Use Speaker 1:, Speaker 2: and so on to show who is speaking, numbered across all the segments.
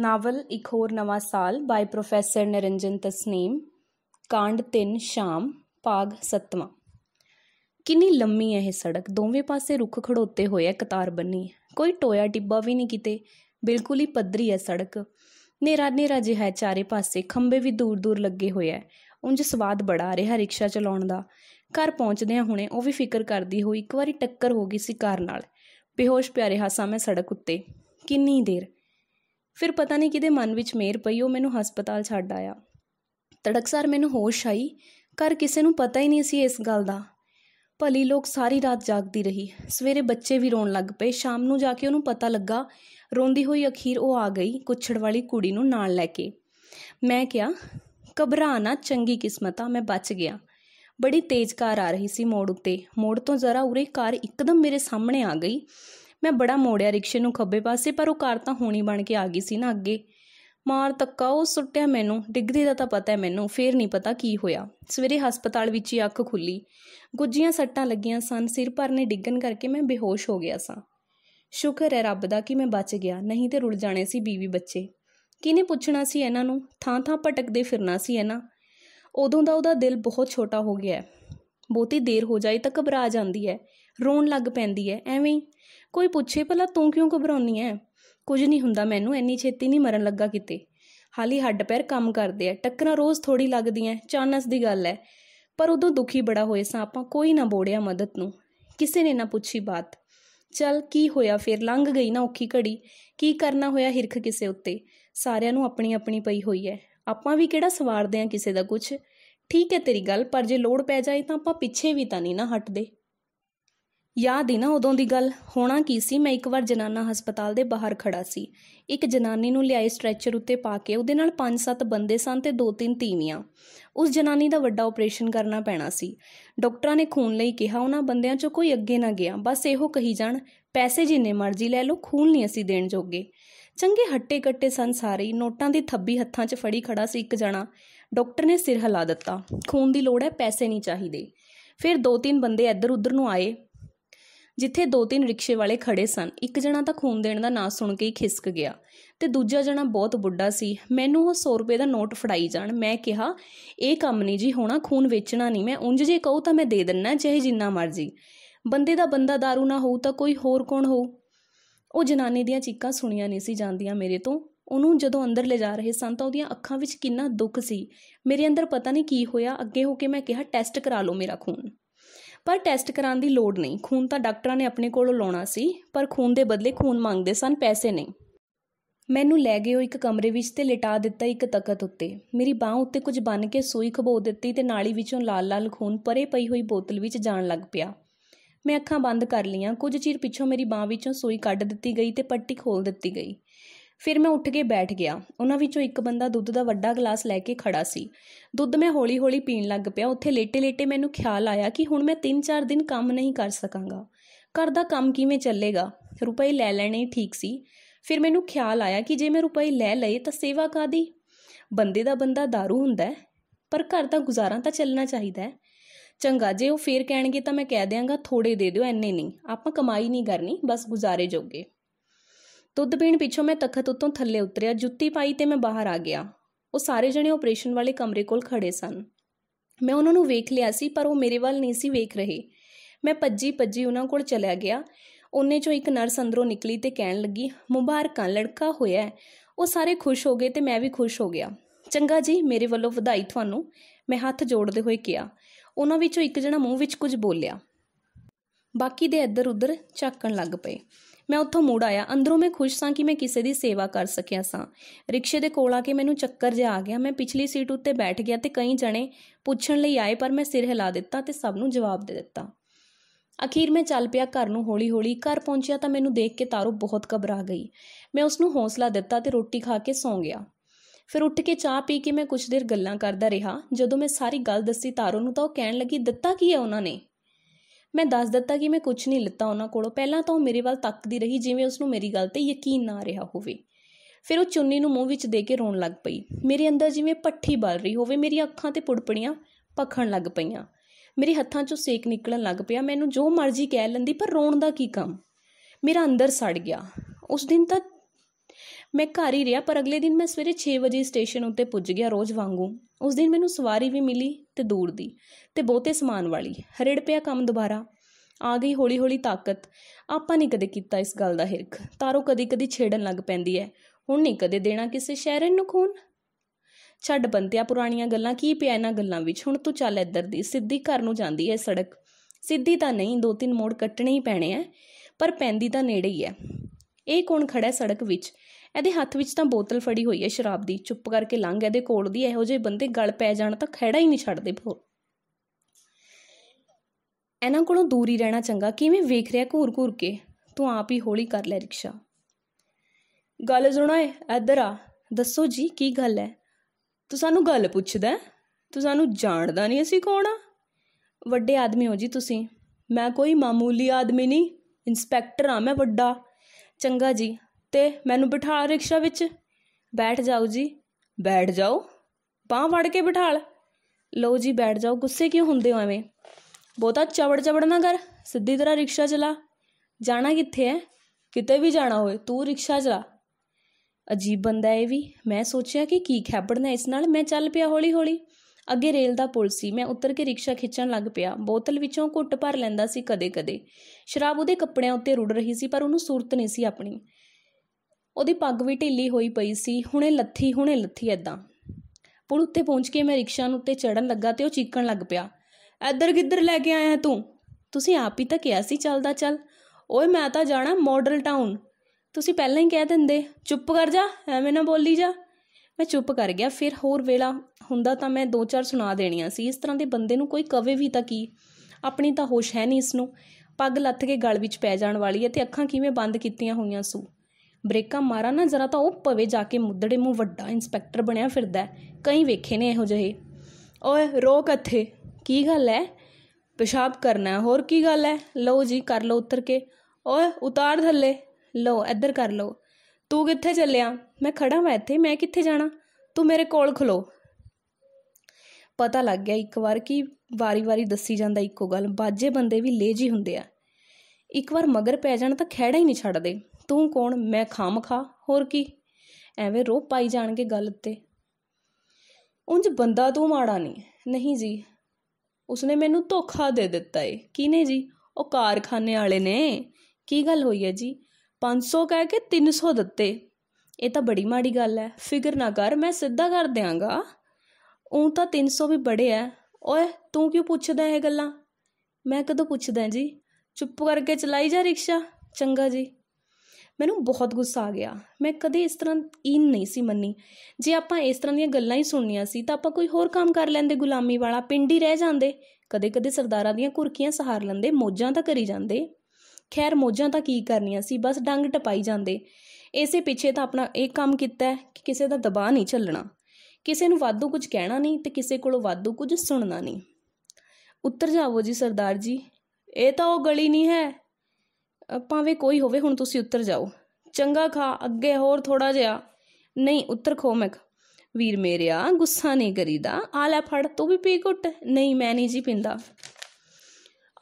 Speaker 1: novel ਇੱਕ ਹੋਰ ਨਵਾਂ ਸਾਲ ਬਾਈ ਪ੍ਰੋਫੈਸਰ ਨਰਿੰਜਨ ਤਸਨੀਮ ਕਾਂਡ 3 ਸ਼ਾਮ ਪਾਗ 7ਵਾਂ ਕਿੰਨੀ ਲੰਮੀ ਹੈ ਇਹ ਸੜਕ ਦੋਵੇਂ ਪਾਸੇ ਰੁੱਖ ਖੜੋਤੇ ਹੋਏ ਆ ਕਤਾਰ ਬੰਨੀ ਕੋਈ ਟੋਇਆ ਡਿੱਬਾ ਵੀ ਨਹੀਂ ਕਿਤੇ ਬਿਲਕੁਲ ਹੀ ਪੱਧਰੀ ਹੈ ਸੜਕ ਨੇਰਾ ਨੇਰਾ ਜਿਹਾ ਹੈ ਚਾਰੇ ਪਾਸੇ ਖੰਬੇ ਵੀ ਦੂਰ ਦੂਰ ਲੱਗੇ ਹੋਏ ਆ ਉਂਝ ਸਵਾਦ ਬੜਾ ਆ ਰਿਹਾ ਰਿਕਸ਼ਾ ਚਲਾਉਣ ਦਾ ਘਰ ਪਹੁੰਚਦੇ ਆ ਹੁਣੇ ਉਹ ਵੀ ਫਿਕਰ ਕਰਦੀ ਹੋਈ ਇੱਕ ਵਾਰੀ ਟੱਕਰ ਹੋ ਗਈ ਸੀ ਕਾਰ ਨਾਲ ਬੇਹੋਸ਼ ਪਿਆ ਰਿਹਾ ਸਾਂ ਮੈਂ ਸੜਕ ਉੱਤੇ ਕਿੰਨੀ ਦੇਰ ਫਿਰ ਪਤਾ ਨਹੀਂ ਕਿਦੇ ਮਨ ਵਿੱਚ ਮੇਰ ਪਈ ਉਹ ਮੈਨੂੰ ਹਸਪਤਾਲ ਛੱਡ ਆਇਆ ਤੜਕਸਾਰ ਮੈਨੂੰ ਹੋਸ਼ ਆਈ ਕਰ ਕਿਸੇ ਨੂੰ ਪਤਾ ਹੀ ਨਹੀਂ ਸੀ ਇਸ ਗੱਲ ਦਾ ਭਲੀ ਲੋਕ ਸਾਰੀ ਰਾਤ ਜਾਗਦੀ ਰਹੀ ਸਵੇਰੇ ਬੱਚੇ ਵੀ ਰੋਣ ਲੱਗ ਪਏ ਸ਼ਾਮ ਨੂੰ ਜਾ ਕੇ ਉਹਨੂੰ ਪਤਾ ਲੱਗਾ ਰੋਂਦੀ ਹੋਈ ਅਖੀਰ ਉਹ ਆ ਗਈ ਕੁਛੜ ਵਾਲੀ ਕੁੜੀ ਨੂੰ ਨਾਲ ਲੈ ਕੇ ਮੈਂ ਕਿਹਾ ਘਬਰਾ ਨਾ ਚੰਗੀ ਕਿਸਮਤ ਆ ਮੈਂ ਬਚ ਗਿਆ ਬੜੀ ਤੇਜ਼ ਕਾਰ ਆ ਰਹੀ ਸੀ ਮੋੜ ਉੱਤੇ ਮੋੜ ਤੋਂ ਜ਼ਰਾ ਉਰੇ ਕਾਰ ਇੱਕਦਮ ਮੇਰੇ ਸਾਹਮਣੇ ਆ ਗਈ ਮੈਂ ਬੜਾ ਮੋੜਿਆ ਰਿਕਸ਼ੇ ਨੂੰ ਖੱਬੇ ਪਾਸੇ ਪਰ ਉਹ ਕਾਰ ਤਾਂ ਹੋਣੀ ਬਣ ਕੇ ਆ ਗਈ ਸੀ ਨਾ ਅੱਗੇ ਮਾਰ ਤੱਕਾ ਉਹ ਸੁੱਟਿਆ ਮੈਨੂੰ ਡਿੱਗਦੀ ਦਾ ਤਾਂ ਪਤਾ ਹੈ ਮੈਨੂੰ ਫੇਰ ਨਹੀਂ ਪਤਾ ਕੀ ਹੋਇਆ ਸਵੇਰੇ ਹਸਪਤਾਲ ਵਿੱਚ ਹੀ ਅੱਖ ਖੁੱਲੀ ਗੁੱਜੀਆਂ ਸੱਟਾਂ ਲੱਗੀਆਂ ਸਨ ਸਿਰ ਪਰ ਨੇ ਡਿੱਗਣ ਕਰਕੇ ਮੈਂ ਬੇਹੋਸ਼ ਹੋ ਗਿਆ ਸਾਂ ਸ਼ੁਕਰ ਹੈ ਰੱਬ ਦਾ ਕਿ ਮੈਂ ਬਚ ਗਿਆ ਨਹੀਂ ਤੇ ਰੁੜ ਜਾਣੇ ਸੀ ਬੀਵੀ ਬੱਚੇ ਕਿਨੇ ਪੁੱਛਣਾ ਸੀ ਇਹਨਾਂ ਨੂੰ ਥਾਂ-ਥਾਂ ਭਟਕਦੇ ਫਿਰਨਾ ਸੀ ਇਹਨਾਂ ਉਦੋਂ ਦਾ ਉਹਦਾ ਦਿਲ ਬਹੁਤ ਛੋਟਾ ਹੋ ਗਿਆ ਬਹੁਤੀ ਦੇਰ ਹੋ ਜਾਈ ਤਾਂ ਘਬਰਾ ਜਾਂਦੀ ਹੈ ਰੋਣ ਲੱਗ ਪੈਂਦੀ ਐ ਐਵੇਂ ਹੀ ਕੋਈ ਪੁੱਛੇ ਭਲਾ ਤੂੰ ਕਿਉਂ ਘਬਰਾਉਣੀ ਐ ਕੁਝ ਨਹੀਂ ਹੁੰਦਾ ਮੈਨੂੰ ਇੰਨੀ ਛੇਤੀ ਨਹੀਂ ਮਰਨ ਲੱਗਾ ਕਿਤੇ ਹਾਲੀ ਹੱਡ ਪੈਰ ਕੰਮ ਕਰਦੇ ਐ ਟੱਕਰਾਂ ਰੋਜ਼ ਥੋੜੀ ਲੱਗਦੀਆਂ ਚਾਨਸ ਦੀ ਗੱਲ ਐ ਪਰ ਉਦੋਂ ਦੁਖੀ ਬੜਾ ਹੋਏ ਸਾਂ ਆਪਾਂ ਕੋਈ ਨਾ ਬੋੜਿਆ ਮਦਦ ਨੂੰ ਕਿਸੇ ਨੇ ਨਾ ਪੁੱਛੀ ਬਾਤ ਚਲ ਕੀ ਹੋਇਆ ਫੇਰ ਲੰਘ ਗਈ ਨਾ ਔਖੀ ਘੜੀ ਕੀ ਕਰਨਾ ਹੋਇਆ ਹਿਰਖ ਕਿਸੇ ਉੱਤੇ ਸਾਰਿਆਂ ਨੂੰ ਆਪਣੀ ਆਪਣੀ ਪਈ ਹੋਈ ਐ ਆਪਾਂ ਵੀ ਕਿਹੜਾ ਸਵਾਰਦੇ ਆ ਕਿਸੇ ਦਾ ਕੁਝ ਠੀਕ ਐ ਤੇਰੀ ਗੱਲ ਪਰ ਜੇ ਲੋੜ ਪੈ ਜਾਏ ਤਾਂ ਆਪਾਂ ਪਿੱਛੇ ਵੀ ਤਾਂ ਨਹੀਂ ਨਾ ਹਟਦੇ ਯਾਦ ਹੈ ਨਾ ਉਦੋਂ ਦੀ ਗੱਲ ਹੋਣਾ ਕੀ ਸੀ ਮੈਂ ਇੱਕ ਵਾਰ ਜਨਾਨਾ ਹਸਪਤਾਲ ਦੇ ਬਾਹਰ ਖੜਾ ਸੀ ਇੱਕ ਜਨਾਨੀ ਨੂੰ ਲਿਆਏ ਸਟ੍ਰੈਚਰ ਉੱਤੇ ਪਾ ਕੇ ਉਹਦੇ ਨਾਲ 5-7 ਬੰਦੇ ਸਨ ਤੇ 2-3 ਤੀਵੀਆਂ ਉਸ ਜਨਾਨੀ ਦਾ ਵੱਡਾ ਆਪਰੇਸ਼ਨ ਕਰਨਾ ਪੈਣਾ ਸੀ ਡਾਕਟਰਾਂ ਨੇ ਖੂਨ ਲਈ ਕਿਹਾ ਉਹਨਾਂ ਬੰਦਿਆਂ 'ਚੋਂ ਕੋਈ ਅੱਗੇ ਨਾ ਗਿਆ ਬਸ ਇਹੋ ਕਹੀ ਜਾਣ ਪੈਸੇ ਜਿੰਨੇ ਮਰਜ਼ੀ ਲੈ ਲਓ ਖੂਨ ਨਹੀਂ ਅਸੀਂ ਦੇਣ ਜੋਗੇ ਚੰਗੇ ਹੱਟੇ ਕੱਟੇ ਸਨ ਸਾਰੇ ਨੋਟਾਂ ਦੀ ਥੱਬੀ ਹੱਥਾਂ 'ਚ ਫੜੀ ਖੜਾ ਸੀ ਇੱਕ ਜਣਾ ਡਾਕਟਰ ਨੇ ਸਿਰ ਹਿਲਾ ਦਿੱਤਾ ਖੂਨ ਦੀ ਲੋੜ ਹੈ ਪੈਸੇ ਨਹੀਂ ਚਾਹੀਦੇ ਫਿਰ ਦੋ ਤਿੰਨ ਬੰਦੇ ਇੱਧਰ ਉੱਧਰ ਨੂੰ ਆਏ ਜਿੱਥੇ ਦੋ ਤਿੰਨ ਰਿਕਸ਼ੇ ਵਾਲੇ ਖੜੇ ਸਨ ਇੱਕ ਜਣਾ ਤਾਂ ਖੂਨ ਦੇਣ ਦਾ ਨਾਂ ਸੁਣ ਕੇ ਹੀ ਖਿਸਕ ਗਿਆ ਤੇ ਦੂਜਾ ਜਣਾ ਬਹੁਤ ਬੁੱਢਾ ਸੀ ਮੈਨੂੰ ਉਹ 100 ਰੁਪਏ ਦਾ ਨੋਟ ਫੜਾਈ ਜਾਣ ਮੈਂ ਕਿਹਾ ਇਹ ਕੰਮ ਨਹੀਂ ਜੀ ਹੋਣਾ ਖੂਨ ਵੇਚਣਾ ਨਹੀਂ ਮੈਂ ਉਂਝ ਜੇ ਕਹੂ ਤਾਂ ਮੈਂ ਦੇ ਦਿੰਨਾ ਚਾਹੇ ਜਿੰਨਾ ਮਰਜ਼ੀ ਬੰਦੇ ਦਾ ਬੰਦਾ दारू ਨਾ ਹੋਊ ਤਾਂ ਕੋਈ ਹੋਰ ਕੌਣ ਹੋਊ ਉਹ ਜਨਾਨੀ ਦੀਆਂ ਚੀਕਾਂ ਸੁਣੀਆਂ ਨਹੀਂ ਸੀ ਜਾਂਦੀਆਂ ਮੇਰੇ ਤੋਂ ਉਹਨੂੰ ਜਦੋਂ ਅੰਦਰ ਲੈ ਜਾ ਰਹੇ ਸਨ ਤਾਂ ਉਹਦੀਆਂ ਅੱਖਾਂ ਵਿੱਚ ਕਿੰਨਾ ਦੁੱਖ ਸੀ ਮੇਰੇ ਅੰਦਰ ਪਤਾ ਨਹੀਂ ਕੀ ਹੋਇਆ ਅੱਗੇ ਹੋ ਕੇ ਮੈਂ ਕਿਹਾ ਟੈਸਟ ਕਰਾ ਲਓ ਮੇਰਾ ਖੂਨ ਪਰ ਟੈਸਟ ਕਰਾਉਣ ਦੀ ਲੋੜ ਨਹੀਂ ਖੂਨ ਤਾਂ ਡਾਕਟਰਾਂ ਨੇ ਆਪਣੇ ਕੋਲੋਂ ਲਾਉਣਾ ਸੀ ਪਰ ਖੂਨ ਦੇ ਬਦਲੇ ਖੂਨ ਮੰਗਦੇ ਸਨ ਪੈਸੇ ਨਹੀਂ ਮੈਨੂੰ ਲੈ ਗਏ ਉਹ ਇੱਕ ਕਮਰੇ ਵਿੱਚ ਤੇ ਲਿਟਾ ਦਿੱਤਾ ਇੱਕ ਤਖਤ ਉੱਤੇ ਮੇਰੀ ਬਾਹ ਉੱਤੇ ਕੁਝ ਬੰਨ ਕੇ ਸੂਈ ਖਬੋ ਦਿੱਤੀ ਤੇ ਨਾਲੀ ਵਿੱਚੋਂ ਲਾਲ-ਲਾਲ ਖੂਨ ਪਰੇ ਪਈ ਹੋਈ ਬੋਤਲ ਵਿੱਚ ਜਾਣ ਲੱਗ ਪਿਆ ਮੈਂ ਅੱਖਾਂ ਬੰਦ ਕਰ ਲੀਆਂ ਕੁਝ ਚਿਰ ਪਿੱਛੋਂ ਮੇਰੀ ਬਾਹ ਵਿੱਚੋਂ ਸੂਈ ਕੱਢ ਦਿੱਤੀ ਗਈ ਤੇ ਪੱਟੀ ਖੋਲ ਦਿੱਤੀ ਗਈ ਫਿਰ ਮੈਂ ਉੱਠ ਕੇ ਬੈਠ ਗਿਆ ਉਹਨਾਂ ਵਿੱਚੋਂ ਇੱਕ ਬੰਦਾ ਦੁੱਧ ਦਾ ਵੱਡਾ ਗਲਾਸ ਲੈ ਕੇ ਖੜਾ ਸੀ ਦੁੱਧ ਮੈਂ ਹੌਲੀ-ਹੌਲੀ ਪੀਣ ਲੱਗ ਪਿਆ ਉੱਥੇ ਲੇਟੇ-ਲੇਟੇ ਮੈਨੂੰ ਖਿਆਲ ਆਇਆ ਕਿ ਹੁਣ ਮੈਂ 3-4 ਦਿਨ ਕੰਮ ਨਹੀਂ ਕਰ ਸਕਾਂਗਾ ਘਰ ਦਾ ਕੰਮ ਕਿਵੇਂ ਚੱਲੇਗਾ ਰੁਪਏ ਲੈ ਲੈਣੇ ਠੀਕ ਸੀ ਫਿਰ ਮੈਨੂੰ ਖਿਆਲ ਆਇਆ ਕਿ ਜੇ ਮੈਂ ਰੁਪਏ ਲੈ ਲਏ ਤਾਂ ਸੇਵਾ ਕਾਦੀ ਬੰਦੇ ਦਾ ਬੰਦਾ दारू ਹੁੰਦਾ ਪਰ ਘਰ ਦਾ ਗੁਜ਼ਾਰਾ ਤਾਂ ਚੱਲਣਾ ਚਾਹੀਦਾ ਹੈ ਚੰਗਾ ਜੇ ਉਹ ਫੇਰ ਕਹਿਣਗੇ ਤਾਂ ਮੈਂ ਕਹਿ ਦਿਆਂਗਾ ਥੋੜੇ ਦੇ ਦਿਓ ਐਨੇ ਨਹੀਂ ਆਪਾਂ ਕਮਾਈ ਨਹੀਂ ਕਰਨੀ ਬਸ ਗੁਜ਼ਾਰੇ ਜੋਗੇ ਦੁੱਧ ਪੀਣ ਪਿੱਛੋਂ ਮੈਂ ਤਖਤ ਉੱਤੋਂ ਥੱਲੇ ਉਤਰਿਆ ਜੁੱਤੀ ਪਾਈ ਤੇ ਮੈਂ ਬਾਹਰ ਆ ਗਿਆ ਉਹ ਸਾਰੇ ਜਣੇ ਆਪਰੇਸ਼ਨ ਵਾਲੇ ਕਮਰੇ ਕੋਲ ਖੜੇ ਸਨ ਮੈਂ ਉਹਨਾਂ ਨੂੰ ਵੇਖ ਲਿਆ ਸੀ ਪਰ ਉਹ ਮੇਰੇ ਵੱਲ ਨਹੀਂ ਸੀ ਵੇਖ ਰਹੇ ਮੈਂ ਭੱਜੀ ਭੱਜੀ ਉਹਨਾਂ ਕੋਲ ਚਲਿਆ ਗਿਆ ਉਹਨੇ ਚੋਂ ਇੱਕ ਨਰਸ ਅੰਦਰੋਂ ਨਿਕਲੀ ਤੇ ਕਹਿਣ ਲੱਗੀ ਮੁਬਾਰਕਾਂ ਲੜਕਾ ਹੋਇਆ ਉਹ ਸਾਰੇ ਖੁਸ਼ ਹੋ ਗਏ ਤੇ ਮੈਂ ਵੀ ਖੁਸ਼ ਹੋ ਗਿਆ ਚੰਗਾ ਜੀ ਮੇਰੇ ਵੱਲੋਂ ਵਧਾਈ ਤੁਹਾਨੂੰ ਮੈਂ ਹੱਥ ਜੋੜਦੇ ਹੋਏ ਕਿਹਾ ਉਹਨਾਂ ਵਿੱਚੋਂ ਇੱਕ ਜਣਾ ਮੂੰਹ ਵਿੱਚ ਕੁਝ ਬੋਲਿਆ ਬਾਕੀ ਦੇ ਇੱਧਰ ਉੱਧਰ ਚੱਕਣ ਲੱਗ ਪਏ ਮੈਂ ਉੱਥੋਂ ਮੁੜ ਆਇਆ ਅੰਦਰੋਂ ਮੈਂ ਖੁਸ਼ ਸਾਂ ਕਿ ਮੈਂ ਕਿਸੇ ਦੀ ਸੇਵਾ ਕਰ ਸਕਿਆ ਸਾਂ ਰਿਕਸ਼ੇ ਦੇ ਕੋਲ ਆ ਕੇ ਮੈਨੂੰ ਚੱਕਰ ਜਿਹਾ ਆ ਗਿਆ ਮੈਂ ਪਿਛਲੀ ਸੀਟ ਉੱਤੇ ਬੈਠ ਗਿਆ ਤੇ ਕਈ ਜਣੇ ਪੁੱਛਣ ਲਈ ਆਏ ਪਰ ਮੈਂ ਸਿਰ ਹਿਲਾ ਦਿੱਤਾ ਤੇ ਸਭ ਨੂੰ ਜਵਾਬ ਦੇ ਦਿੱਤਾ ਅਖੀਰ ਮੈਂ ਚੱਲ ਪਿਆ ਘਰ ਨੂੰ ਹੌਲੀ-ਹੌਲੀ ਘਰ ਪਹੁੰਚਿਆ ਤਾਂ ਮੈਨੂੰ ਦੇਖ ਕੇ ਤਾਰੋ ਬਹੁਤ ਘਬਰਾ ਗਈ ਮੈਂ ਉਸ ਨੂੰ ਹੌਸਲਾ ਦਿੱਤਾ ਤੇ ਰੋਟੀ ਖਾ ਕੇ ਸੌਂ ਗਿਆ ਫਿਰ ਉੱਠ ਕੇ ਚਾਹ ਪੀ ਕੇ ਮੈਂ ਕੁਝ ਦੇਰ ਗੱਲਾਂ ਕਰਦਾ ਰਿਹਾ ਜਦੋਂ ਮੈਂ ਸਾਰੀ ਗੱਲ ਦੱਸੀ ਤਾਰੋ ਨੂੰ ਤਾਂ ਉਹ ਕਹਿਣ ਲੱਗੀ ਦਿੱਤਾ ਕੀ ਹੈ ਉਹਨਾਂ ਨੇ ਮੈਂ ਦੱਸ ਦਿੱਤਾ ਕਿ ਮੈਂ ਕੁਝ ਨਹੀਂ ਲਿੱਤਾ ਉਹਨਾਂ ਕੋਲੋਂ ਪਹਿਲਾਂ ਤਾਂ ਉਹ ਮੇਰੇ ਵੱਲ ਤੱਕਦੀ ਰਹੀ ਜਿਵੇਂ ਉਸ ਨੂੰ ਮੇਰੀ ਗੱਲ ਤੇ ਯਕੀਨ ਨਾ ਰਿਹਾ ਹੋਵੇ ਫਿਰ ਉਹ ਚੁੰਨੀ ਨੂੰ ਮੂੰਹ ਵਿੱਚ ਦੇ ਕੇ ਰੋਣ ਲੱਗ ਪਈ ਮੇਰੇ ਅੰਦਰ ਜਿਵੇਂ ਪੱਠੀ ਬਲ ਰਹੀ ਹੋਵੇ ਮੇਰੀਆਂ ਅੱਖਾਂ ਤੇ ਪੁੜਪੜੀਆਂ ਪਖਣ ਲੱਗ ਪਈਆਂ ਮੇਰੇ ਹੱਥਾਂ 'ਚੋਂ ਸੇਕ ਨਿਕਲਣ ਲੱਗ ਪਿਆ ਮੈਨੂੰ ਜੋ ਮਰਜ਼ੀ ਕਹਿ ਲੈਂਦੀ ਪਰ ਰੋਣ ਦਾ ਕੀ ਕੰਮ ਮੇਰਾ ਅੰਦਰ ਸੜ ਗਿਆ ਉਸ ਦਿਨ ਤਾਂ ਮੈਂ ਘਰ ਹੀ ਰਿਹਾ ਪਰ ਅਗਲੇ ਦਿਨ ਮੈਂ ਸਵੇਰੇ 6 ਵਜੇ ਸਟੇਸ਼ਨ ਉੱਤੇ ਪੁੱਜ ਗਿਆ ਰੋਜ਼ ਵਾਂਗੂ ਉਸ ਦਿਨ ਮੈਨੂੰ ਸਵਾਰੀ ਵੀ ਮਿਲੀ ਤੇ ਦੂਰ ਦੀ ਤੇ ਬਹੁਤੇ ਸਮਾਨ ਵਾਲੀ ਹਰੜ ਪਿਆ ਕੰਮ ਦੁਬਾਰਾ ਆ ਗਈ ਹੌਲੀ-ਹੌਲੀ ਤਾਕਤ ਆਪਾਂ ਨਹੀਂ ਕਦੇ ਕੀਤਾ ਇਸ ਗੱਲ ਦਾ ਹਿਰਖ ਤਾਰੋ ਕਦੀ-ਕਦੀ ਛੇੜਨ ਲੱਗ ਪੈਂਦੀ ਐ ਹੁਣ ਨਹੀਂ ਕਦੇ ਦੇਣਾ ਕਿਸੇ ਸ਼ਹਿਰਨ ਨੂੰ ਖੂਨ ਛੱਡ ਬੰਤਿਆ ਪੁਰਾਣੀਆਂ ਗੱਲਾਂ ਕੀ ਪਿਆ ਇਹਨਾਂ ਗੱਲਾਂ ਵਿੱਚ ਹੁਣ ਤੂੰ ਚੱਲ ਇੱਧਰ ਦੀ ਸਿੱਧੀ ਘਰ ਨੂੰ ਜਾਂਦੀ ਐ ਸੜਕ ਸਿੱਧੀ ਤਾਂ ਨਹੀਂ ਦੋ ਤਿੰਨ ਮੋੜ ਕੱਟਣੇ ਹੀ ਪੈਣੇ ਐ ਪਰ ਪੈਂਦੀ ਤਾਂ ਨੇੜੇ ਹੀ ਐ ਇਹ ਕੌਣ ਖੜਾ ਸੜਕ ਵਿੱਚ ਇਹਦੇ ਹੱਥ ਵਿੱਚ ਤਾਂ ਬੋਤਲ ਫੜੀ ਹੋਈ ਹੈ ਸ਼ਰਾਬ ਦੀ ਚੁੱਪ ਕਰਕੇ ਲੰਘ ਇਹਦੇ ਕੋਲ ਦੀ ਇਹੋ ਜਿਹੇ ਬੰਦੇ ਗਲ ਪੈ ਜਾਣ ਤਾਂ ਖੜਾ ਹੀ ਨਹੀਂ ਛੱਡਦੇ ਭੋ ਇਹਨਾਂ ਕੋਲੋਂ ਦੂਰ ਹੀ ਰਹਿਣਾ ਚੰਗਾ ਕਿਵੇਂ ਵੇਖ ਰਿਹਾ ਘੂਰ ਘੂਰ ਕੇ ਤੂੰ ਆਪ ਹੀ ਹੌਲੀ ਕਰ ਲੈ ਰਿਕਸ਼ਾ ਗੱਲ ਸੁਣੋ ਏ ਇੱਧਰ ਆ ਦੱਸੋ ਜੀ ਕੀ ਗੱਲ ਹੈ ਤੂੰ ਸਾਨੂੰ ਗੱਲ ਪੁੱਛਦਾ ਤੂੰ ਸਾਨੂੰ ਜਾਣਦਾ ਨਹੀਂ ਅਸੀਂ ਕੌਣ ਆ ਵੱਡੇ ਆਦਮੀ ਹੋ ਜੀ ਤੁਸੀਂ ਮੈਂ ਕੋਈ ਮਾਮੂਲੀ ਆਦਮੀ ਨਹੀਂ ਇਨਸਪੈਕਟਰ ਆ ਮੈਂ ਵੱਡਾ ਚੰਗਾ ਜੀ ਤੇ ਮੈਨੂੰ ਬਿਠਾ ਰਿਕਸ਼ਾ ਵਿੱਚ ਬੈਠ ਜਾਓ ਜੀ ਬੈਠ ਜਾਓ ਬਾਹ ਵੜ ਕੇ ਲ ਲਓ ਜੀ ਬੈਠ ਜਾਓ ਗੁੱਸੇ ਕਿਉਂ ਹੁੰਦੇ ਹੋ ਐਵੇਂ ਬਹੁਤਾ ਚਵੜ ਚਵੜ ਨਾ ਕਰ ਸਿੱਧੀ ਤਰ੍ਹਾਂ ਰਿਕਸ਼ਾ ਚਲਾ ਜਾਣਾ ਕਿੱਥੇ ਹੈ ਕਿਤੇ ਵੀ ਜਾਣਾ ਹੋਵੇ ਤੂੰ ਰਿਕਸ਼ਾ ਚਲਾ ਅਜੀਬ ਬੰਦਾ ਇਹ ਵੀ ਮੈਂ ਸੋਚਿਆ ਕਿ ਕੀ ਖੈਪੜਨਾ ਇਸ ਨਾਲ ਮੈਂ ਚੱਲ ਪਿਆ ਹੌਲੀ ਹੌਲੀ ਅੱਗੇ ਰੇਲ ਦਾ ਪੁਲ ਸੀ ਮੈਂ ਉੱਤਰ ਕੇ ਰਿਕਸ਼ਾ ਖਿੱਚਣ ਲੱਗ ਪਿਆ ਬੋਤਲ ਵਿੱਚੋਂ ਘੁੱਟ ਭਰ ਲੈਂਦਾ ਸੀ ਕਦੇ-ਕਦੇ ਸ਼ਰਾਬ ਉਹਦੇ ਕੱਪੜਿਆਂ ਉੱਤੇ ਰੁੜ ਰਹੀ ਸੀ ਪਰ ਉਹਨੂੰ ਸੂਰਤ ਨਹੀਂ ਸੀ ਆਪਣੀ ਉਹਦੀ ਪੱਗ ਵੀ ਢਿੱਲੀ ਹੋਈ ਪਈ ਸੀ ਹੁਣੇ ਲੱਥੀ ਹੁਣੇ ਲੱਥੀ ਐਦਾਂ ਪੁਲ ਉੱਤੇ ਪਹੁੰਚ ਕੇ ਮੈਂ ਰਿਕਸ਼ਾ ਨੂੰ ਉੱਤੇ ਚੜਨ ਲੱਗਾ ਤੇ ਉਹ ਚੀਕਣ ਲੱਗ ਪਿਆ ਐਦਰ ਕਿੱਧਰ ਲੈ ਕੇ ਆਇਆ ਤੂੰ ਤੁਸੀਂ ਆਪ ਹੀ ਤਾਂ ਕਿਹਾ ਸੀ ਚੱਲਦਾ ਚੱਲ ਓਏ ਮੈਂ ਤਾਂ ਜਾਣਾ ਮਾਡਲ ਟਾਊਨ ਤੁਸੀਂ ਪਹਿਲਾਂ ਹੀ ਕਹਿ ਦਿੰਦੇ ਚੁੱਪ ਕਰ ਜਾ ਐਵੇਂ ਨਾ ਬੋਲੀ ਜਾ ਮੈਂ ਚੁੱਪ ਕਰ ਗਿਆ ਫਿਰ ਹੋਰ ਵੇਲਾ ਹੁੰਦਾ ਤਾਂ ਮੈਂ ਦੋ ਚਾਰ ਸੁਣਾ ਦੇਣੀਆਂ ਸੀ ਇਸ ਤਰ੍ਹਾਂ ਦੇ ਬੰਦੇ ਨੂੰ ਕੋਈ ਕਵੇ ਵੀ ਤਾਂ ਕੀ ਆਪਣੀ ਤਾਂ ਹੋਸ਼ ਹੈ ਨਹੀਂ ਇਸ ਨੂੰ ਪੱਗ ਲੱਥ ਕੇ ਗਲ ਵਿੱਚ ਪੈ ਜਾਣ ਵਾਲੀ ਹੈ ਤੇ ਅੱਖਾਂ ਕਿਵੇਂ ਬੰਦ ਕੀਤੀਆਂ ਹੋਈਆਂ ਸੂ ਬ੍ਰੇਕਾਂ ਮਾਰਾ ਨਾ ਜ਼ਰਾ ਤਾਂ ਉਹ ਪਵੇ ਜਾ ਕੇ ਮੁੱਦੜੇ ਮੂੰਹ ਵੱਡਾ ਇੰਸਪੈਕਟਰ ਬਣਿਆ ਫਿਰਦਾ ਹੈ ਕਈ ਵੇਖੇ ਨੇ ਇਹੋ ਜਿਹੇ ਓਏ ਰੋਕ ਇੱਥੇ ਕੀ ਗੱਲ ਹੈ ਪਿਸ਼ਾਬ ਕਰਨਾ ਹੈ ਹੋਰ ਕੀ ਗੱਲ ਹੈ ਲਓ ਜੀ ਕਰ ਲਓ ਉੱਤਰ ਕੇ ਓਏ ਉਤਾਰ ਥੱਲੇ ਲਓ ਇੱਧਰ ਕਰ ਲਓ ਤੂੰ ਕਿੱਥੇ ਚੱਲਿਆ ਮੈਂ ਖੜਾ ਮੈਂ ਇੱਥੇ ਮੈਂ ਕਿੱਥੇ ਜਾਣਾ ਤੂੰ ਮੇਰੇ ਕੋਲ ਖਲੋ ਪਤਾ ਲੱਗ ਗਿਆ ਇੱਕ ਵਾਰ ਕੀ ਵਾਰੀ-ਵਾਰੀ ਦੱਸੀ ਜਾਂਦਾ ਇੱਕੋ ਗੱਲ ਬਾਜੇ ਬੰਦੇ ਵੀ ਲੇਜੀ ਹੁੰਦੇ ਆ ਇੱਕ ਵਾਰ ਮਗਰ ਪੈ ਜਾਣ ਤਾਂ ਖੜਾ ਹੀ ਨਹੀਂ ਛੱਡਦੇ ਤੂੰ ਕੌਣ ਮੈਂ ਖਾਮ ਖਾ ਹੋਰ ਕੀ ਐਵੇਂ ਰੋ ਪਾਈ ਜਾਣਗੇ ਗੱਲ ਉੱਤੇ ਉੰਜ ਬੰਦਾ ਤੂੰ ਮਾੜਾ ਨਹੀਂ ਨਹੀਂ ਜੀ ਉਸਨੇ ਮੈਨੂੰ ਧੋਖਾ ਦੇ ਦਿੱਤਾ ਏ ਕਿਨੇ ਜੀ ਉਹ ਕਾਰਖਾਨੇ ਵਾਲੇ ਨੇ ਕੀ ਗੱਲ ਹੋਈ ਹੈ ਜੀ 500 ਕਹਿ ਕੇ 300 ਦਿੱਤੇ ਇਹ ਤਾਂ ਬੜੀ ਮਾੜੀ ਗੱਲ ਹੈ ਫਿਕਰ ਨਾ ਕਰ ਮੈਂ ਸਿੱਧਾ ਕਰ ਦਿਆਂਗਾ ਉਹ ਤਾਂ 300 ਵੀ ਬੜੇ ਐ ਓਏ ਤੂੰ ਕਿਉਂ ਪੁੱਛਦਾ ਇਹ ਗੱਲਾਂ ਮੈਂ ਕਦੋਂ ਪੁੱਛਦਾ ਜੀ ਚੁੱਪ ਕਰਕੇ ਚਲਾਈ ਜਾ ਰਿਕਸ਼ਾ ਚੰਗਾ ਜੀ ਮੈਨੂੰ ਬਹੁਤ ਗੁੱਸਾ ਆ ਗਿਆ ਮੈਂ ਕਦੇ ਇਸ ਤਰ੍ਹਾਂ ਈਨ ਨਹੀਂ ਸੀ ਮੰਨੀ ਜੇ ਆਪਾਂ ਇਸ ਤਰ੍ਹਾਂ ਦੀਆਂ ਗੱਲਾਂ ਹੀ ਸੁਣਨੀਆਂ ਸੀ ਤਾਂ ਆਪਾਂ ਕੋਈ ਹੋਰ ਕੰਮ ਕਰ ਲੈਂਦੇ ਗੁਲਾਮੀ ਵਾਲਾ ਪਿੰਡ ਹੀ ਰਹਿ ਜਾਂਦੇ ਕਦੇ-ਕਦੇ ਸਰਦਾਰਾਂ ਦੀਆਂ ਕੁਰਕੀਆਂ ਸਹਾਰ ਲੈਂਦੇ ਮੋਜਾਂ ਤਾਂ ਕਰੀ ਜਾਂਦੇ ਖੈਰ ਮੋਜਾਂ ਤਾਂ ਕੀ ਕਰਨੀਆਂ ਸੀ ਬਸ ਡੰਗ ਟਪਾਈ ਜਾਂਦੇ ਇਸੇ ਪਿੱਛੇ ਤਾਂ ਆਪਣਾ ਇਹ ਕੰਮ ਕੀਤਾ ਕਿ ਕਿਸੇ ਦਾ ਦਬਾਅ ਨਹੀਂ ਚੱਲਣਾ ਕਿਸੇ ਨੂੰ ਵਾਧੂ ਕੁਝ ਕਹਿਣਾ ਨਹੀਂ ਤੇ ਕਿਸੇ ਕੋਲੋਂ ਵਾਧੂ ਕੁਝ ਸੁਣਨਾ ਨਹੀਂ ਉੱਤਰ ਜਾਵੋ ਜੀ ਸਰਦਾਰ ਜੀ ਇਹ ਤਾਂ ਉਹ ਗਲੀ ਨਹੀਂ ਹੈ ਭਾਵੇਂ ਕੋਈ ਹੋਵੇ ਹੁਣ ਤੁਸੀਂ ਉੱਤਰ ਜਾਓ ਚੰਗਾ ਖਾ ਅੱਗੇ ਹੋਰ ਥੋੜਾ ਜਿਆ ਨਹੀਂ ਉੱਤਰ ਖੋਮਕ ਵੀਰ ਮੇਰਿਆ ਗੁੱਸਾ ਨਹੀਂ ਕਰੀਦਾ ਆ ਲੈ ਫੜ ਤੂੰ ਵੀ ਪੀ ਘੁੱਟ ਨਹੀਂ ਮੈਂ ਨਹੀਂ ਜੀ ਪਿੰਦਾ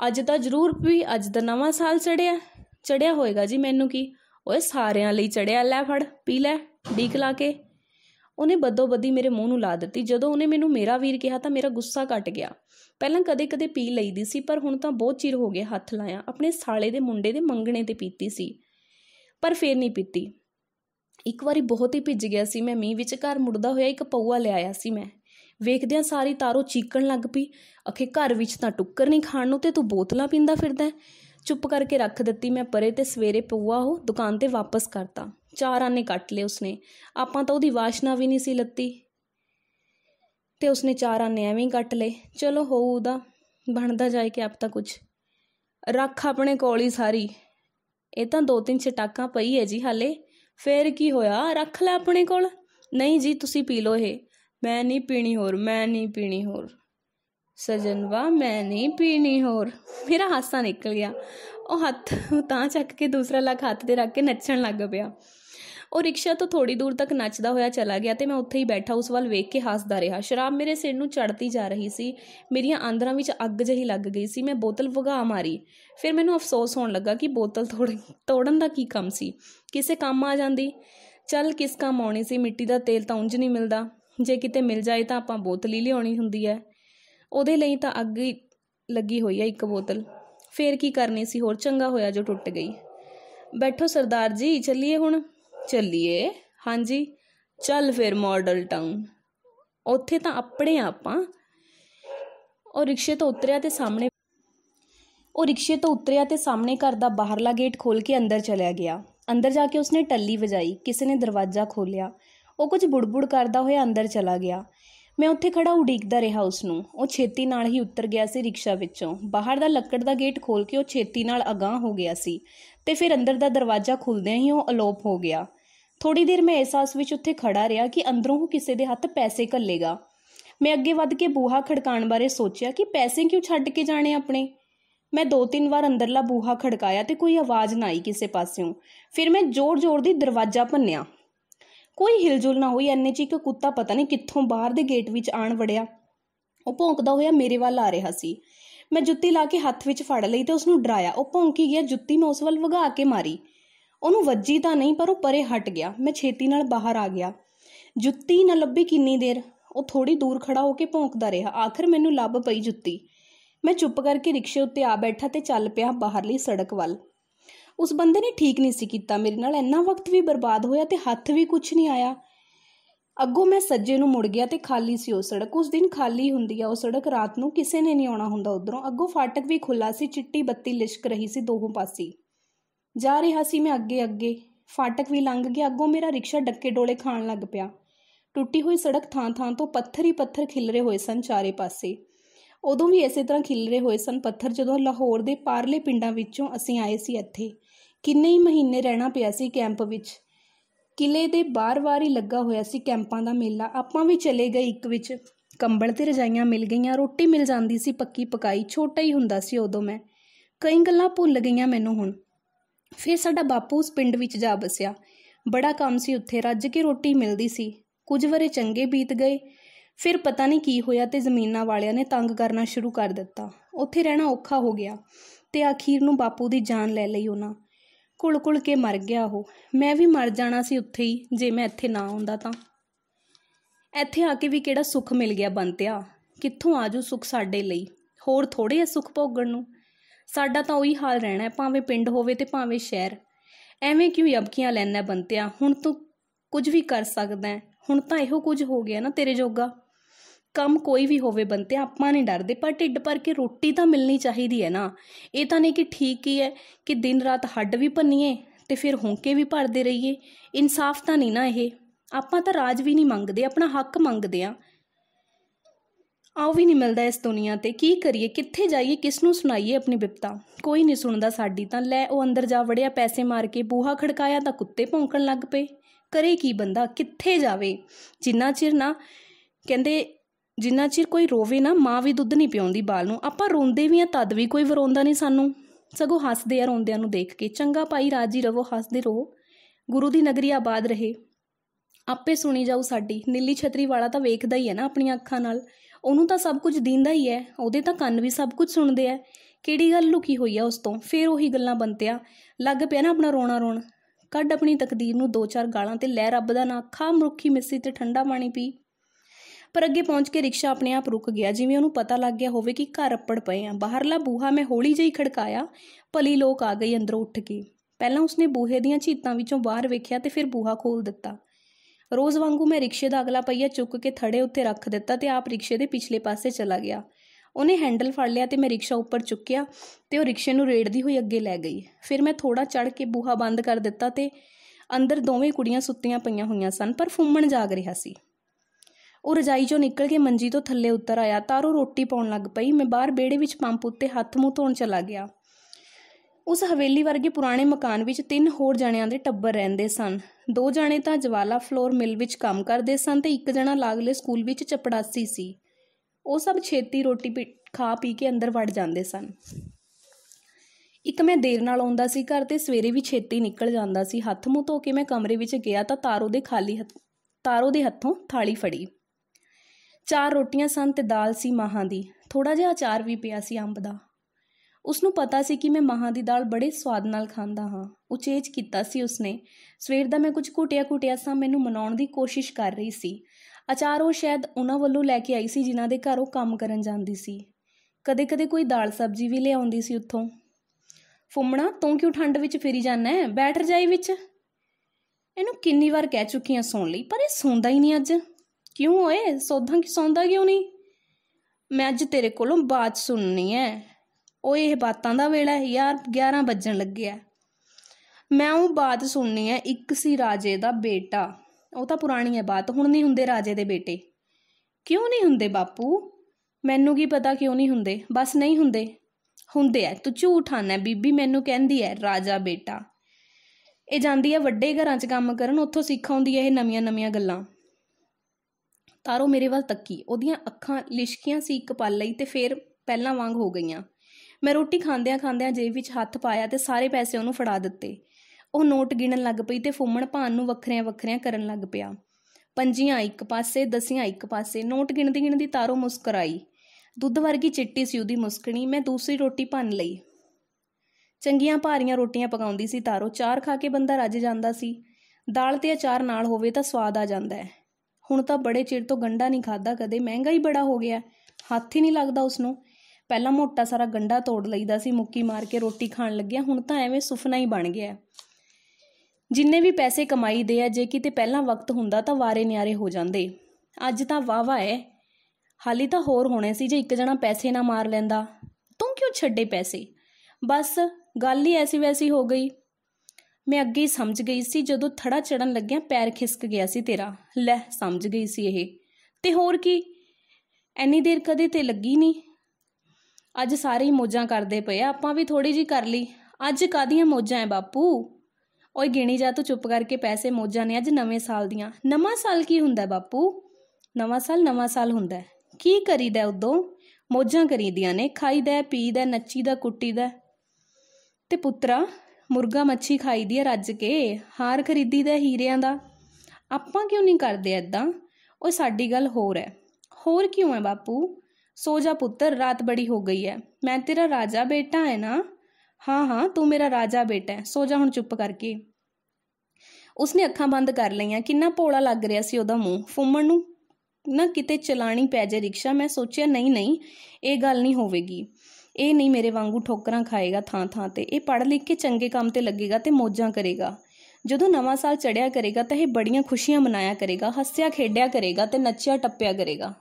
Speaker 1: ਅੱਜ ਤਾਂ ਜ਼ਰੂਰ ਵੀ ਅੱਜ ਦਾ ਨਵਾਂ ਸਾਲ ਚੜਿਆ ਚੜਿਆ ਹੋਏਗਾ ਜੀ ਮੈਨੂੰ ਕੀ ਓਏ ਸਾਰਿਆਂ ਲਈ ਚੜਿਆ ਲੈ ਫੜ ਪੀ ਲੈ ਡੀਕ ਲਾ ਕੇ ਉਹਨੇ ਬੱਦੋ ਬੱਦੀ ਮੇਰੇ ਮੂੰਹ ਨੂੰ ਲਾ ਦਿੱਤੀ ਜਦੋਂ ਉਹਨੇ ਮੈਨੂੰ ਮੇਰਾ ਵੀਰ ਕਿਹਾ ਤਾਂ ਮੇਰਾ ਗੁੱਸਾ ਘਟ ਗਿਆ ਪਹਿਲਾਂ ਕਦੇ-ਕਦੇ ਪੀ ਲਈਦੀ ਸੀ ਪਰ ਹੁਣ ਤਾਂ ਬਹੁਤ ਚਿਰ ਹੋ ਗਿਆ ਹੱਥ ਲਾਇਆ ਆਪਣੇ ਸਾਲੇ ਦੇ ਮੁੰਡੇ ਦੇ ਮੰਗਣੇ ਤੇ ਪੀਤੀ ਸੀ ਪਰ ਫੇਰ ਨਹੀਂ ਪੀਤੀ ਇੱਕ ਵਾਰੀ ਬਹੁਤ ਹੀ ਭਿੱਜ ਗਿਆ ਸੀ ਮੈਂ ਮੀਂਹ ਵਿੱਚ ਘਰ ਮੁੜਦਾ ਹੋਇਆ ਇੱਕ ਪਊਆ ਲਿਆਇਆ ਸੀ ਮੈਂ ਵੇਖਦਿਆਂ ਸਾਰੀ ਤਾਰੋ ਚੀਕਣ ਲੱਗ ਪਈ ਅਖੇ ਘਰ ਵਿੱਚ ਤਾਂ ਟੁੱਕਰ ਨਹੀਂ ਖਾਣ ਨੂੰ ਤੇ ਤੂੰ ਬੋਤਲਾਂ ਪੀਂਦਾ ਫਿਰਦਾ ਚੁੱਪ ਕਰਕੇ ਰੱਖ ਦਿੱਤੀ ਮੈਂ ਪਰੇ ਤੇ ਸਵੇਰੇ ਪਊਆ ਉਹ ਦੁਕਾਨ ਤੇ ਵਾਪਸ ਕਰਤਾ ਚਾਰ ਆਨੇ ਕੱਟ ਲਏ ਉਸਨੇ ਆਪਾਂ ਤਾਂ ਉਹਦੀ ਵਾਸ਼ਨਾ ਵੀ ਨਹੀਂ ਸੀ ਲੱਤੀ ਤੇ ਉਸਨੇ ਚਾਰ ਆਨੇ ਐਵੇਂ ਕੱਟ ਲਏ ਚਲੋ ਹੋਊ ਉਹਦਾ ਬਣਦਾ ਜਾਏ ਕਿ ਆਪ ਤਾਂ ਕੁਝ ਰੱਖ ਆਪਣੇ ਕੋਲ ਹੀ ਸਾਰੀ ਇਹ ਤਾਂ ਦੋ ਤਿੰਨ ਛਟਾਕਾਂ ਪਈ ਹੈ ਜੀ ਹਾਲੇ ਫੇਰ ਕੀ ਹੋਇਆ ਰੱਖ ਲੈ ਆਪਣੇ ਕੋਲ ਨਹੀਂ ਜੀ ਤੁਸੀਂ ਪੀ ਲਓ ਇਹ ਮੈਂ ਨਹੀਂ ਪੀਣੀ ਹੋਰ ਮੈਂ ਨਹੀਂ ਪੀਣੀ ਹੋਰ ਸਜਨਵਾ ਮੈਂ ਨਹੀਂ ਪੀਣੀ ਹੋਰ ਮੇਰਾ ਹਾਸਾ ਨਿਕਲ ਗਿਆ ਉਹ ਹੱਥ ਤਾਂ ਚੱਕ ਕੇ ਦੂਸਰਾ ਲੱਖ ਹੱਥ ਤੇ ਰੱਖ ਕੇ ਨੱਚਣ ਲੱਗ ਪਿਆ ਉਹ ਰਿਕਸ਼ਾ ਤੋਂ ਥੋੜੀ ਦੂਰ ਤੱਕ ਨੱਚਦਾ ਹੋਇਆ ਚਲਾ ਗਿਆ ਤੇ ਮੈਂ ਉੱਥੇ ਹੀ ਬੈਠਾ ਉਸ ਵੱਲ ਵੇਖ ਕੇ ਹੱਸਦਾ ਰਿਹਾ ਸ਼ਰਾਬ ਮੇਰੇ ਸਿਰ ਨੂੰ ਚੜਦੀ ਜਾ ਰਹੀ ਸੀ ਮੇਰੀਆਂ ਆਂਦਰਾਂ ਵਿੱਚ ਅੱਗ ਜਹੀ ਲੱਗ ਗਈ ਸੀ ਮੈਂ ਬੋਤਲ ਵਗਾ ਮਾਰੀ ਫਿਰ ਮੈਨੂੰ ਅਫਸੋਸ ਹੋਣ ਲੱਗਾ ਕਿ ਬੋਤਲ ਤੋੜਨ ਦਾ ਕੀ ਕੰਮ ਸੀ ਕਿਸੇ ਕੰਮ ਆ ਜਾਂਦੀ ਚੱਲ ਕਿਸ ਕੰਮ ਆਉਣੀ ਸੀ ਮਿੱਟੀ ਦਾ ਤੇਲ ਤਾਂ ਉਂਝ ਨਹੀਂ ਮਿਲਦਾ ਜੇ ਕਿਤੇ ਮਿਲ ਜਾਏ ਤਾਂ ਆਪਾਂ ਬੋਤਲ ਹੀ ਲਿਆਉਣੀ ਹੁੰਦੀ ਹੈ ਉਹਦੇ ਲਈ ਤਾਂ ਅੱਗ ਹੀ ਲੱਗੀ ਹੋਈ ਹੈ ਇੱਕ ਬੋਤਲ ਫੇਰ ਕੀ ਕਰਨੀ ਸੀ ਹੋਰ ਚੰਗਾ ਹੋਇਆ ਜੋ ਟੁੱਟ ਗਈ ਬੈਠੋ ਸਰਦਾਰ ਜੀ ਚੱਲੀਏ ਹੁਣ ਚੱਲੀਏ ਹਾਂਜੀ ਚੱਲ ਫਿਰ ਮਾਡਲ ਟਾਊਨ ਉੱਥੇ ਤਾਂ ਆਪਣੇ ਆਪਾਂ ਉਹ ਰਿਕਸ਼ੇ ਤੋਂ ਉਤਰਿਆ ਤੇ ਸਾਹਮਣੇ ਉਹ ਰਿਕਸ਼ੇ ਤੋਂ ਉਤਰਿਆ ਤੇ ਸਾਹਮਣੇ ਘਰ ਦਾ ਬਾਹਰਲਾ ਗੇਟ ਖੋਲ ਕੇ ਅੰਦਰ ਚਲਿਆ ਗਿਆ ਅੰਦਰ ਜਾ ਕੇ ਉਸਨੇ ਟੱਲੀ ਵਜਾਈ ਕਿਸੇ ਨੇ ਦਰਵਾਜ਼ਾ ਖੋਲ੍ਹਿਆ ਉਹ ਕੁਝ ਬੁੜਬੁੜ ਕਰਦਾ ਹੋਇਆ ਅੰਦਰ ਚਲਾ ਗਿਆ ਮੈਂ ਉੱਥੇ ਖੜਾ ਉਡੀਕਦਾ ਰਿਹਾ ਉਸ ਨੂੰ ਉਹ ਛੇਤੀ ਨਾਲ ਹੀ ਉੱਤਰ ਗਿਆ ਸੀ ਰਿਕਸ਼ਾ ਵਿੱਚੋਂ ਬਾਹਰ ਦਾ ਲੱਕੜ ਦਾ ਗੇਟ ਖੋਲ ਕੇ ਉਹ ਛੇਤੀ ਨਾਲ ਅਗਾਹ ਹੋ ਗਿਆ ਸੀ ਤੇ ਫਿਰ ਅੰਦਰ ਦਾ ਦਰਵਾਜ਼ਾ ਖੁੱਲਦਿਆਂ ਹੀ ਉਹ ਅਲੋਪ ਹੋ ਗਿਆ ਥੋੜੀ ਦੇਰ ਮੈਂ ਅਹਿਸਾਸ ਵਿੱਚ ਉੱਥੇ ਖੜਾ ਰਿਹਾ ਕਿ ਅੰਦਰੋਂ ਉਹ ਕਿਸੇ ਦੇ ਹੱਥ ਪੈਸੇ ਕੱਲੇਗਾ ਮੈਂ ਅੱਗੇ ਵੱਧ ਕੇ ਬੂਹਾ ਖੜਕਾਉਣ ਬਾਰੇ ਸੋਚਿਆ ਕਿ ਪੈਸੇ ਕਿਉਂ ਛੱਡ ਕੇ ਜਾਣੇ ਆਪਣੇ ਮੈਂ ਦੋ ਤਿੰਨ ਵਾਰ ਅੰਦਰਲਾ ਬੂਹਾ ਖੜਕਾਇਆ ਤੇ ਕੋਈ ਆਵਾਜ਼ ਨਾ ਆਈ ਕਿਸੇ ਪਾਸਿਓਂ ਫਿਰ ਮੈਂ ਜ਼ੋਰ-ਜ਼ੋਰ ਦੀ ਦਰਵਾਜ਼ਾ ਭੰਨਿਆ ਕੋਈ ਹਿਲਜੁਲ ਨਾ ਹੋਈ ਐਨੇ ਚ ਇੱਕ ਕੁੱਤਾ ਪਤਾ ਨਹੀਂ ਕਿੱਥੋਂ ਬਾਹਰ ਦੇ ਗੇਟ ਵਿੱਚ ਆਣ ਵੜਿਆ ਉਹ ਭੌਂਕਦਾ ਹੋਇਆ ਮੇਰੇ ਵੱਲ ਆ ਰਿਹਾ ਸੀ ਮੈਂ ਜੁੱਤੀ ਲਾ ਕੇ ਹੱਥ ਵਿੱਚ ਫੜ ਲਈ ਤੇ ਉਸ ਨੂੰ ਡਰਾਇਆ ਉਹ ਭੌਂਕੀ ਗਿਆ ਜੁੱਤੀ ਮੈਂ ਉਸ ਵੱਲ ਵਗਾ ਕੇ ਮਾਰੀ ਉਹਨੂੰ ਵੱਜੀ ਤਾਂ ਨਹੀਂ ਪਰ ਉਹ ਪਰੇ ਹਟ ਗਿਆ ਮੈਂ ਛੇਤੀ ਨਾਲ ਬਾਹਰ ਆ ਗਿਆ ਜੁੱਤੀ ਨਾ ਲੱਭੀ ਕਿੰਨੀ ਦੇਰ ਉਹ ਥੋੜੀ ਦੂਰ ਖੜਾ ਹੋ ਕੇ ਭੌਂਕਦਾ ਰਿਹਾ ਆਖਰ ਮੈਨੂੰ ਲੱਭ ਪਈ ਜੁੱਤੀ ਮੈਂ ਚੁੱਪ ਕਰਕੇ ਰਿਕਸ਼ੇ ਉੱਤੇ ਆ ਬੈਠਾ ਤੇ ਚੱਲ ਪਿਆ ਬਾਹਰਲੀ ਸੜਕ ਵੱਲ ਉਸ ਬੰਦੇ ਨੇ ਠੀਕ ਨਹੀਂ ਸੀ ਕੀਤਾ ਮੇਰੇ ਨਾਲ ਇੰਨਾ ਵਕਤ ਵੀ ਬਰਬਾਦ ਹੋਇਆ ਤੇ ਹੱਥ ਵੀ ਕੁਝ ਨਹੀਂ ਆਇਆ ਅੱਗੋਂ ਮੈਂ ਸੱਜੇ ਨੂੰ ਮੁੜ ਗਿਆ ਤੇ ਖਾਲੀ ਸੀ ਉਹ ਸੜਕ ਉਸ ਦਿਨ ਖਾਲੀ ਹੁੰਦੀ ਆ ਉਹ ਸੜਕ ਰਾਤ ਨੂੰ ਕਿਸੇ ਨੇ ਨਹੀਂ ਆਉਣਾ ਹੁੰਦਾ ਉਧਰੋਂ ਅੱਗੋਂ ਫਾਟਕ ਵੀ ਖੁੱਲਾ ਸੀ ਚਿੱਟੀ ਬੱਤੀ ਲਿਸ਼ਕ ਰਹੀ ਸੀ ਦੋਹੋਂ ਪਾਸੇ ਜਾ ਰਿਹਾ ਸੀ ਮੈਂ ਅੱਗੇ ਅੱਗੇ ਫਾਟਕ ਵੀ ਲੰਘ ਗਿਆ ਅੱਗੋਂ ਮੇਰਾ ਰਿਕਸ਼ਾ ਡੱਕੇ ਡੋਲੇ ਖਾਣ ਲੱਗ ਪਿਆ ਟੁੱਟੀ ਹੋਈ ਸੜਕ ਥਾਂ-ਥਾਂ ਤੋਂ ਪੱਥਰ ਹੀ ਪੱਥਰ ਖਿਲਰੇ ਹੋਏ ਸਨ ਚਾਰੇ ਪਾਸੇ ਉਦੋਂ ਵੀ ਇਸੇ ਤਰ੍ਹਾਂ ਖਿਲਰੇ ਹੋਏ ਸਨ ਪੱਥਰ ਜਦੋਂ ਲਾਹੌਰ ਦੇ ਪਾਰਲੇ ਪਿੰਡਾਂ ਵਿੱਚੋਂ ਅਸੀਂ ਆਏ ਸੀ ਇੱਥੇ ਕਿੰਨੇ ਹੀ ਮਹੀਨੇ ਰਹਿਣਾ ਪਿਆ ਸੀ ਕੈਂਪ ਵਿੱਚ ਕਿਲੇ ਦੇ ਬਾਰ-ਬਾਰ ਹੀ ਲੱਗਾ ਹੋਇਆ ਸੀ ਕੈਂਪਾਂ ਦਾ ਮੇਲਾ ਆਪਾਂ ਵੀ ਚਲੇ ਗਏ ਇੱਕ ਵਿੱਚ ਕੰਬਲ ਤੇ ਰਜਾਈਆਂ ਮਿਲ ਗਈਆਂ ਰੋਟੀ ਮਿਲ ਜਾਂਦੀ ਸੀ ਪੱਕੀ ਪਕਾਈ ਛੋਟਾ ਹੀ ਹੁੰਦਾ ਸੀ ਉਦੋਂ ਮੈਂ ਕਈ ਗੱਲਾਂ ਭੁੱਲ ਗਈਆਂ ਮੈਨੂੰ ਹੁਣ ਫਿਰ ਸਾਡਾ ਬਾਪੂ ਉਸ ਪਿੰਡ ਵਿੱਚ ਜਾ ਬਸਿਆ ਬੜਾ ਕੰਮ ਸੀ ਉੱਥੇ ਰੱਜ ਕੇ ਰੋਟੀ ਮਿਲਦੀ ਸੀ ਕੁਝ ਵਰੇ ਚੰਗੇ ਬੀਤ ਗਏ ਫਿਰ ਪਤਾ ਨਹੀਂ ਕੀ ਹੋਇਆ ਤੇ ਜ਼ਮੀਨਾਂ ਵਾਲਿਆਂ ਨੇ ਤੰਗ ਕਰਨਾ ਸ਼ੁਰੂ ਕਰ ਦਿੱਤਾ ਉੱਥੇ ਰਹਿਣਾ ਔਖਾ ਹੋ ਗਿਆ ਤੇ ਆਖੀਰ ਨੂੰ ਬਾਪੂ ਦੀ ਜਾਨ ਲੈ ਲਈ ਉਹਨਾਂ ਕੁਲ-ਕੁਲ ਕੇ ਮਰ ਗਿਆ ਉਹ ਮੈਂ ਵੀ ਮਰ ਜਾਣਾ ਸੀ ਉੱਥੇ ਹੀ ਜੇ ਮੈਂ ਇੱਥੇ ਨਾ ਆਉਂਦਾ ਤਾਂ ਇੱਥੇ ਆ ਕੇ ਵੀ ਕਿਹੜਾ ਸੁੱਖ ਮਿਲ ਗਿਆ ਬੰਤਿਆ ਕਿੱਥੋਂ ਆਜੂ ਸੁੱਖ ਸਾਡੇ ਲਈ ਹੋਰ ਥੋੜੇ ਆ ਸੁੱਖ ਭੋਗਣ ਨੂੰ ਸਾਡਾ ਤਾਂ ਉਹੀ ਹਾਲ ਰਹਿਣਾ ਭਾਵੇਂ ਪਿੰਡ ਹੋਵੇ ਤੇ ਭਾਵੇਂ ਸ਼ਹਿਰ ਐਵੇਂ ਕਿਉਂ ਯਬਕੀਆਂ ਲੈਣਾ ਬੰਤਿਆ ਹੁਣ ਤੂੰ ਕੁਝ ਵੀ ਕਰ ਸਕਦਾ ਹੈ ਹੁਣ ਤਾਂ ਇਹੋ ਕੁਝ ਹੋ ਗਿਆ ਨਾ ਤੇਰੇ ਜੋਗਾ ਕੰਮ ਕੋਈ ਵੀ ਹੋਵੇ ਬੰਤਿਆ ਆਪਾਂ ਨਹੀਂ ਡਰਦੇ ਪਰ ਢਿੱਡ ਭਰ ਕੇ ਰੋਟੀ ਤਾਂ ਮਿਲਣੀ ਚਾਹੀਦੀ ਹੈ ਨਾ ਇਹ ਤਾਂ ਨਹੀਂ ਕਿ ਠੀਕ ਹੀ ਹੈ ਕਿ ਦਿਨ ਰਾਤ ਹੱਡ ਵੀ ਭੰਨੀਏ ਤੇ ਫਿਰ ਹੋਂਕੇ ਵੀ ਭਰਦੇ ਰਹੀਏ ਇਨਸਾਫ ਤਾਂ ਨਹੀਂ ਨਾ ਇਹ ਆਪਾਂ ਤਾਂ ਰਾਜ ਵੀ ਨਹੀਂ ਮੰਗਦੇ ਆਪਣਾ ਹੱਕ ਮੰਗਦੇ ਆ ਆਉ ਵੀ ਨਹੀਂ ਮਿਲਦਾ ਇਸ ਦੁਨੀਆ ਤੇ ਕੀ ਕਰੀਏ ਕਿੱਥੇ ਜਾਈਏ ਕਿਸ ਨੂੰ ਸੁਣਾਈਏ ਆਪਣੀ ਬਿਪਤਾ ਕੋਈ ਨਹੀਂ ਸੁਣਦਾ ਸਾਡੀ ਤਾਂ ਲੈ ਉਹ ਅੰਦਰ ਜਾ ਵੜਿਆ ਪੈਸੇ ਮਾਰ ਕੇ ਬੂਹਾ ਖੜਕਾਇਆ ਤਾਂ ਕੁੱਤੇ ਭੌਂਕਣ ਲੱਗ ਪਏ ਕਰੇ ਕੀ ਬੰਦਾ ਕਿੱਥੇ ਜਾਵੇ ਜਿੰਨਾ ਚਿਰ ਨਾ ਕਹਿੰਦੇ ਜਿੰਨਾ ਚਿਰ ਕੋਈ ਰੋਵੇ ਨਾ ਮਾਂ ਵੀ ਦੁੱਧ ਨਹੀਂ ਪਿਉਂਦੀ ਬਾਲ ਨੂੰ ਆਪਾਂ ਰੋਂਦੇ ਵੀ ਆ ਤਦ ਵੀ ਕੋਈ ਵਰੋਂਦਾ ਨਹੀਂ ਸਾਨੂੰ ਸਗੋਂ ਹੱਸਦੇ ਆ ਰੋਂਦਿਆਂ ਨੂੰ ਦੇਖ ਕੇ ਚੰਗਾ ਭਾਈ ਰਾਜੀ ਰਵੋ ਹੱਸਦੇ ਰਹੋ ਗੁਰੂ ਦੀ ਨਗਰੀ ਆਬਾਦ ਰਹੇ ਆਪੇ ਸੁਣੀ ਜਾਊ ਸਾਡੀ ਨੀਲੀ ਛਤਰੀ ਵਾਲਾ ਤਾਂ ਵੇਖਦਾ ਹੀ ਹੈ ਨਾ ਆਪਣੀਆਂ ਅੱਖਾਂ ਨਾਲ ਉਹਨੂੰ ਤਾਂ ਸਭ ਕੁਝ ਦਿੰਦਾ ਹੀ ਹੈ ਉਹਦੇ ਤਾਂ ਕੰਨ ਵੀ ਸਭ ਕੁਝ ਸੁਣਦੇ ਆ ਕਿਹੜੀ ਗੱਲ ਲੁਕੀ ਹੋਈ ਆ ਉਸ ਤੋਂ ਫੇਰ ਉਹੀ ਗੱਲਾਂ ਬੰਤਿਆ ਲੱਗ ਪਿਆ ਨਾ ਆਪਣਾ ਰੋਣਾ ਰੋਣ ਕੱਢ ਆਪਣੀ ਤਕਦੀਰ ਨੂੰ ਦੋ ਚਾਰ ਗਾਲਾਂ ਤੇ ਲੈ ਰੱਬ ਦਾ ਨਾਂ ਖਾ ਮੁਰਖੀ ਮਿੱਸੀ ਤੇ ਠੰਡਾ ਪਾਣੀ ਪੀ ਪਰ ਅੱਗੇ ਪਹੁੰਚ ਕੇ ਰਿਕਸ਼ਾ ਆਪਣੇ ਆਪ ਰੁਕ ਗਿਆ ਜਿਵੇਂ ਉਹਨੂੰ ਪਤਾ ਲੱਗ ਗਿਆ ਹੋਵੇ ਕਿ ਘਰ ਅੱਪੜ ਪਏ ਆ ਬਾਹਰਲਾ ਬੂਹਾ ਮੈਂ ਹੌਲੀ ਜਿਹੀ ਖੜਕਾਇਆ ਭਲੀ ਲੋਕ ਆ ਗਈ ਅੰਦਰੋਂ ਉੱਠ ਕੇ ਪਹਿਲਾਂ ਉਸਨੇ ਬੂਹੇ ਦੀਆਂ ਝੀਤਾਂ ਵਿੱਚੋਂ ਬਾਹਰ ਵੇਖਿਆ ਤੇ ਫਿਰ ਬੂਹਾ ਖੋਲ ਦਿੱਤਾ ਰੋਜ਼ ਵਾਂਗੂ ਮੈਂ ਰਿਕਸ਼ੇ ਦਾ ਅਗਲਾ ਪਹੀਆ ਚੁੱਕ ਕੇ ਥੜੇ ਉੱਤੇ ਰੱਖ ਦਿੱਤਾ ਤੇ ਆਪ ਰਿਕਸ਼ੇ ਦੇ ਪਿਛਲੇ ਪਾਸੇ ਚਲਾ ਗਿਆ ਉਹਨੇ ਹੈਂਡਲ ਫੜ ਲਿਆ ਤੇ ਮੈਂ ਰਿਕਸ਼ਾ ਉੱਪਰ ਚੁੱਕਿਆ ਤੇ ਉਹ ਰਿਕਸ਼ੇ ਨੂੰ ਰੇੜਦੀ ਹੋਈ ਅੱਗੇ ਲੈ ਗਈ ਫਿਰ ਮੈਂ ਥੋੜਾ ਚੜ ਕੇ ਬੂਹਾ ਬੰਦ ਕਰ ਦਿੱਤਾ ਤੇ ਅੰਦਰ ਦੋਵੇਂ ਕੁੜੀਆਂ ਸੁੱਤੀਆਂ ਪਈਆਂ ਹੋਈਆਂ ਸਨ ਪਰ ਫੁੰਮਣ ਜਾਗ ਰਿਹਾ ਸੀ ਉਹ ਰਜਾਈ ਚੋਂ ਨਿਕਲ ਕੇ ਮੰਜੀ ਤੋਂ ਥੱਲੇ ਉਤਰ ਆਇਆ ਤਾਰੋ ਰੋਟੀ ਪਾਉਣ ਲੱਗ ਪਈ ਮੈਂ ਬਾਹਰ ਬੇੜੇ ਵਿੱਚ ਪੰਪ ਉੱਤੇ ਹੱਥ ਮੂੰਹ ਧੋਣ ਚਲਾ ਗਿਆ ਉਸ ਹਵੇਲੀ ਵਰਗੇ ਪੁਰਾਣੇ ਮਕਾਨ ਵਿੱਚ ਤਿੰਨ ਹੋਰ ਜਣਿਆਂ ਦੇ ਟੱਬਰ ਰਹਿੰਦੇ ਸਨ ਦੋ ਜਣੇ ਤਾਂ ਜਵਾਲਾ ਫਲੋਰ ਮਿਲ ਵਿੱਚ ਕੰਮ ਕਰਦੇ ਸਨ ਤੇ ਇੱਕ ਜਣਾ ਲਾਗਲੇ ਸਕੂਲ ਵਿੱਚ ਚਪੜਾਸੀ ਸੀ ਉਹ ਸਭ ਛੇਤੀ ਰੋਟੀ ਖਾ ਪੀ ਕੇ ਅੰਦਰ ਵੜ ਜਾਂਦੇ ਸਨ ਇੱਕ ਮੈਂ ਦੇਰ ਨਾਲ ਆਉਂਦਾ ਸੀ ਘਰ ਤੇ ਸਵੇਰੇ ਵੀ ਛੇਤੀ ਨਿਕਲ ਜਾਂਦਾ ਸੀ ਹੱਥ ਮੂੰਹ ਧੋ ਕੇ ਮੈਂ ਕਮਰੇ ਵਿੱਚ ਗਿਆ ਤਾਂ ਤਾਰੋ ਦੇ ਖਾਲੀ ਹੱਥ ਤਾਰੋ ਦੇ ਹੱਥੋਂ ਥਾਲੀ ਫੜੀ ਚਾਰ ਰੋਟੀਆਂ ਸਨ ਤੇ ਦਾਲ ਸੀ ਮਾਹਾਂ ਦੀ ਥੋੜਾ ਜਿਹਾ ਅਚਾਰ ਵੀ ਪਿਆ ਸੀ ਅੰਬ ਦਾ ਉਸ ਨੂੰ ਪਤਾ ਸੀ ਕਿ ਮੈਂ ਮਹਾਂ ਦੀ ਦਾਲ ਬੜੇ ਸਵਾਦ ਨਾਲ ਖਾਂਦਾ ਹਾਂ ਉਚੇਚ ਕੀਤਾ ਸੀ ਉਸਨੇ ਸਵੇਰ ਦਾ ਮੈਂ ਕੁਝ ਘੁਟਿਆ-ਘੁਟਿਆ ਸਾਂ ਮੈਨੂੰ ਮਨਾਉਣ ਦੀ ਕੋਸ਼ਿਸ਼ ਕਰ ਰਹੀ ਸੀ ਅਚਾਰ ਉਹ ਸ਼ਾਇਦ ਉਹਨਾਂ ਵੱਲੋਂ ਲੈ ਕੇ ਆਈ ਸੀ ਜਿਨ੍ਹਾਂ ਦੇ ਘਰ ਉਹ ਕੰਮ ਕਰਨ ਜਾਂਦੀ ਸੀ ਕਦੇ-ਕਦੇ ਕੋਈ ਦਾਲ ਸਬਜ਼ੀ ਵੀ ਲਿਆਉਂਦੀ ਸੀ ਉੱਥੋਂ ਫੁੰਮਣਾ ਤੂੰ ਕਿਉਂ ਠੰਡ ਵਿੱਚ ਫੇਰੀ ਜਾਂਦਾ ਹੈ ਬੈਠ ਰਜਾਈ ਵਿੱਚ ਇਹਨੂੰ ਕਿੰਨੀ ਵਾਰ ਕਹਿ ਚੁੱਕੀ ਹਾਂ ਸੌਣ ਲਈ ਪਰ ਇਹ ਸੌਂਦਾ ਹੀ ਨਹੀਂ ਅੱਜ ਕਿਉਂ ਓਏ ਸੌਧਾਂ ਕਿ ਸੌਂਦਾ ਕਿਉਂ ਨਹੀਂ ਮੈਂ ਅੱਜ ਤੇਰੇ ਕੋਲੋਂ ਬਾਤ ਸੁਣਨੀ ਹੈ ਉਹ ਇਹ ਬਾਤਾਂ ਦਾ ਵੇਲਾ ਯਾਰ 11 ਵੱਜਣ ਲੱਗਿਆ ਮੈਂ ਉਹ ਬਾਤ ਸੁਣਨੀ ਹੈ ਇੱਕ ਸੀ ਰਾਜੇ ਦਾ ਬੇਟਾ ਉਹ ਤਾਂ ਪੁਰਾਣੀ ਹੈ ਬਾਤ ਹੁਣ ਨਹੀਂ ਹੁੰਦੇ ਰਾਜੇ ਦੇ ਬੇਟੇ ਕਿਉਂ ਨਹੀਂ ਹੁੰਦੇ ਬਾਪੂ ਮੈਨੂੰ ਕੀ ਪਤਾ ਕਿਉਂ ਨਹੀਂ ਹੁੰਦੇ ਬਸ ਨਹੀਂ ਹੁੰਦੇ ਹੁੰਦੇ ਐ ਤੂੰ ਝੂਠ ਆਨਾ ਬੀਬੀ ਮੈਨੂੰ ਕਹਿੰਦੀ ਐ ਰਾਜਾ ਬੇਟਾ ਇਹ ਜਾਂਦੀ ਐ ਵੱਡੇ ਘਰਾਂ 'ਚ ਕੰਮ ਕਰਨ ਉੱਥੋਂ ਸਿੱਖ ਆਉਂਦੀ ਐ ਇਹ ਨਵੀਆਂ-ਨਵੀਆਂ ਗੱਲਾਂ ਤਾਰੋ ਮੇਰੇ ਵੱਲ ਤੱਕੀ ਉਹਦੀਆਂ ਅੱਖਾਂ ਲਿਸ਼ਕੀਆਂ ਸੀ ਇੱਕ ਪਲ ਲਈ ਤੇ ਫੇਰ ਪਹਿਲਾਂ ਵਾਂਗ ਹੋ ਗਈਆਂ ਮੈਂ ਰੋਟੀ ਖਾਂਦਿਆਂ ਖਾਂਦਿਆਂ ਜੇਬ ਵਿੱਚ ਹੱਥ ਪਾਇਆ ਤੇ ਸਾਰੇ ਪੈਸੇ ਉਹਨੂੰ ਫੜਾ ਦਿੱਤੇ ਉਹ ਨੋਟ ਗਿਣਨ ਲੱਗ ਪਈ ਤੇ ਫੁੰਮਣ ਭਾਨ ਨੂੰ ਵੱਖਰਿਆਂ ਵੱਖਰਿਆਂ ਕਰਨ ਲੱਗ ਪਿਆ ਪੰਜੀਆਂ ਇੱਕ ਪਾਸੇ ਦਸੀਆਂ ਇੱਕ ਪਾਸੇ ਨੋਟ ਗਿਣਦੀ ਗਿਣਦੀ ਤਾਰੋ ਮੁਸਕਰਾਈ ਦੁੱਧ ਵਰਗੀ ਚਿੱਟੀ ਸੀ ਉਹਦੀ ਮੁਸਕਣੀ ਮੈਂ ਦੂਸਰੀ ਰੋਟੀ ਭੰਨ ਲਈ ਚੰਗੀਆਂ ਭਾਰੀਆਂ ਰੋਟੀਆਂ ਪਕਾਉਂਦੀ ਸੀ ਤਾਰੋ ਚਾਰ ਖਾ ਕੇ ਬੰਦਾ ਰੱਜ ਜਾਂਦਾ ਸੀ ਦਾਲ ਤੇ ਅਚਾਰ ਨਾਲ ਹੋਵੇ ਤਾਂ ਸਵਾਦ ਆ ਜਾਂਦਾ ਹੈ ਹੁਣ ਤਾਂ ਬੜੇ ਚਿਰ ਤੋਂ ਗੰਡਾ ਨਹੀਂ ਖਾਦਾ ਕਦੇ ਮਹਿੰਗਾ ਹੀ ਬੜਾ ਹੋ ਗਿਆ ਹੱਥ ਹੀ ਨਹੀਂ ਲੱਗਦਾ ਉਸ ਨੂੰ ਪਹਿਲਾਂ ਮੋਟਾ ਸਾਰਾ ਗੰਡਾ ਤੋੜ ਲਈਦਾ ਸੀ ਮੁੱਕੀ ਮਾਰ ਕੇ ਰੋਟੀ ਖਾਣ ਲੱਗਿਆ ਹੁਣ ਤਾਂ ਐਵੇਂ ਸੁਫਨਾ ਹੀ ਬਣ ਗਿਆ ਜਿੰਨੇ ਵੀ ਪੈਸੇ ਕਮਾਈ ਦੇ ਆ ਜੇ ਕਿਤੇ ਪਹਿਲਾਂ ਵਕਤ ਹੁੰਦਾ ਤਾਂ ਵਾਰੇ ਨਿਆਰੇ ਹੋ ਜਾਂਦੇ ਅੱਜ ਤਾਂ ਵਾਵਾ ਹੈ ਹਾਲੀ ਤਾਂ ਹੋਰ ਹੋਣੇ ਸੀ ਜੇ ਇੱਕ ਜਣਾ ਪੈਸੇ ਨਾ ਮਾਰ ਲੈਂਦਾ ਤੂੰ ਕਿਉਂ ਛੱਡੇ ਪੈਸੇ ਬਸ ਗੱਲ ਹੀ ਐਸੀ ਵੈਸੀ ਹੋ ਗਈ ਮੈਂ ਅੱਗੇ ਹੀ ਸਮਝ ਗਈ ਸੀ ਜਦੋਂ ਥੜਾ ਚੜਨ ਲੱਗਿਆ ਪੈਰ ਖਿਸਕ ਗਿਆ ਸੀ ਤੇਰਾ ਲੈ ਸਮਝ ਗਈ ਸੀ ਇਹ ਤੇ ਹੋਰ ਕੀ ਐਨੀ ਦੇਰ ਕਦੇ ਤੇ ਲੱਗੀ ਨਹੀਂ ਅੱਜ ਸਾਰੇ ਹੀ ਮੋਜਾਂ ਕਰਦੇ ਪਏ ਆ ਆਪਾਂ ਵੀ ਥੋੜੀ ਜੀ ਕਰ ਲਈ ਅੱਜ ਕਾਦੀਆਂ ਮੋਜਾਂ ਐ ਬਾਪੂ ਓਏ ਗਿਣੀ ਜਾ ਤੂੰ ਚੁੱਪ ਕਰਕੇ ਪੈਸੇ ਮੋਜਾਂ ਨੇ ਅੱਜ ਨਵੇਂ ਸਾਲ ਦੀਆਂ ਨਵਾਂ ਸਾਲ ਕੀ ਹੁੰਦਾ ਬਾਪੂ ਨਵਾਂ ਸਾਲ ਨਵਾਂ ਸਾਲ ਹੁੰਦਾ ਕੀ ਕਰੀਦਾ ਉਦੋਂ ਮੋਜਾਂ ਕਰੀਦੀਆਂ ਨੇ ਖਾਈਦਾ ਪੀਦਾ ਨੱਚੀਦਾ ਕੁੱਟੀਦਾ ਤੇ ਪੁੱਤਰਾ ਮੁਰਗਾ ਮੱਛੀ ਖਾਈਦੀ ਐ ਰੱਜ ਕੇ ਹਾਰ ਖਰੀਦੀਦਾ ਹੀਰਿਆਂ ਦਾ ਆਪਾਂ ਕਿਉਂ ਨਹੀਂ ਕਰਦੇ ਐਦਾਂ ਓਏ ਸਾਡੀ ਗੱਲ ਹੋਰ ਐ ਹੋਰ ਕਿਉਂ ਐ ਬਾਪੂ ਸੋ ਜਾ ਪੁੱਤਰ ਰਾਤ ਬੜੀ ਹੋ ਗਈ ਹੈ ਮੈਂ ਤੇਰਾ ਰਾਜਾ ਬੇਟਾ ਹੈ ਨਾ ਹਾਂ ਹਾਂ ਤੂੰ ਮੇਰਾ ਰਾਜਾ ਬੇਟਾ ਹੈ ਸੋ ਜਾ ਹੁਣ ਚੁੱਪ ਕਰਕੇ ਉਸਨੇ ਅੱਖਾਂ ਬੰਦ ਕਰ ਲਈਆਂ ਕਿੰਨਾ ਭੋਲਾ ਲੱਗ ਰਿਹਾ ਸੀ ਉਹਦਾ ਮੂੰਹ ਫੁੰਮਣ ਨੂੰ ਨਾ ਕਿਤੇ ਚਲਾਣੀ ਪੈ ਜਾ ਰਿਕਸ਼ਾ ਮੈਂ ਸੋਚਿਆ ਨਹੀਂ ਨਹੀਂ ਇਹ ਗੱਲ ਨਹੀਂ ਹੋਵੇਗੀ ਇਹ ਨਹੀਂ ਮੇਰੇ ਵਾਂਗੂ ਠੋਕਰਾਂ ਖਾਏਗਾ ਥਾਂ ਥਾਂ ਤੇ ਇਹ ਪੜ੍ਹ ਲਿਖ ਕੇ ਚੰਗੇ ਕੰਮ ਤੇ ਲੱਗੇਗਾ ਤੇ ਮੋਜਾਂ ਕਰੇਗਾ ਜਦੋਂ ਨਵਾਂ ਸਾਲ ਚੜਿਆ ਕਰੇਗਾ ਤਾਂ ਇਹ ਬੜੀਆਂ ਖੁਸ਼ੀਆਂ ਮਨਾਇਆ ਕਰੇਗਾ ਹੱਸਿਆ ਖੇਡਿਆ ਕਰੇਗਾ ਤੇ ਨੱਚਿਆ ਟੱਪਿਆ ਕਰੇਗਾ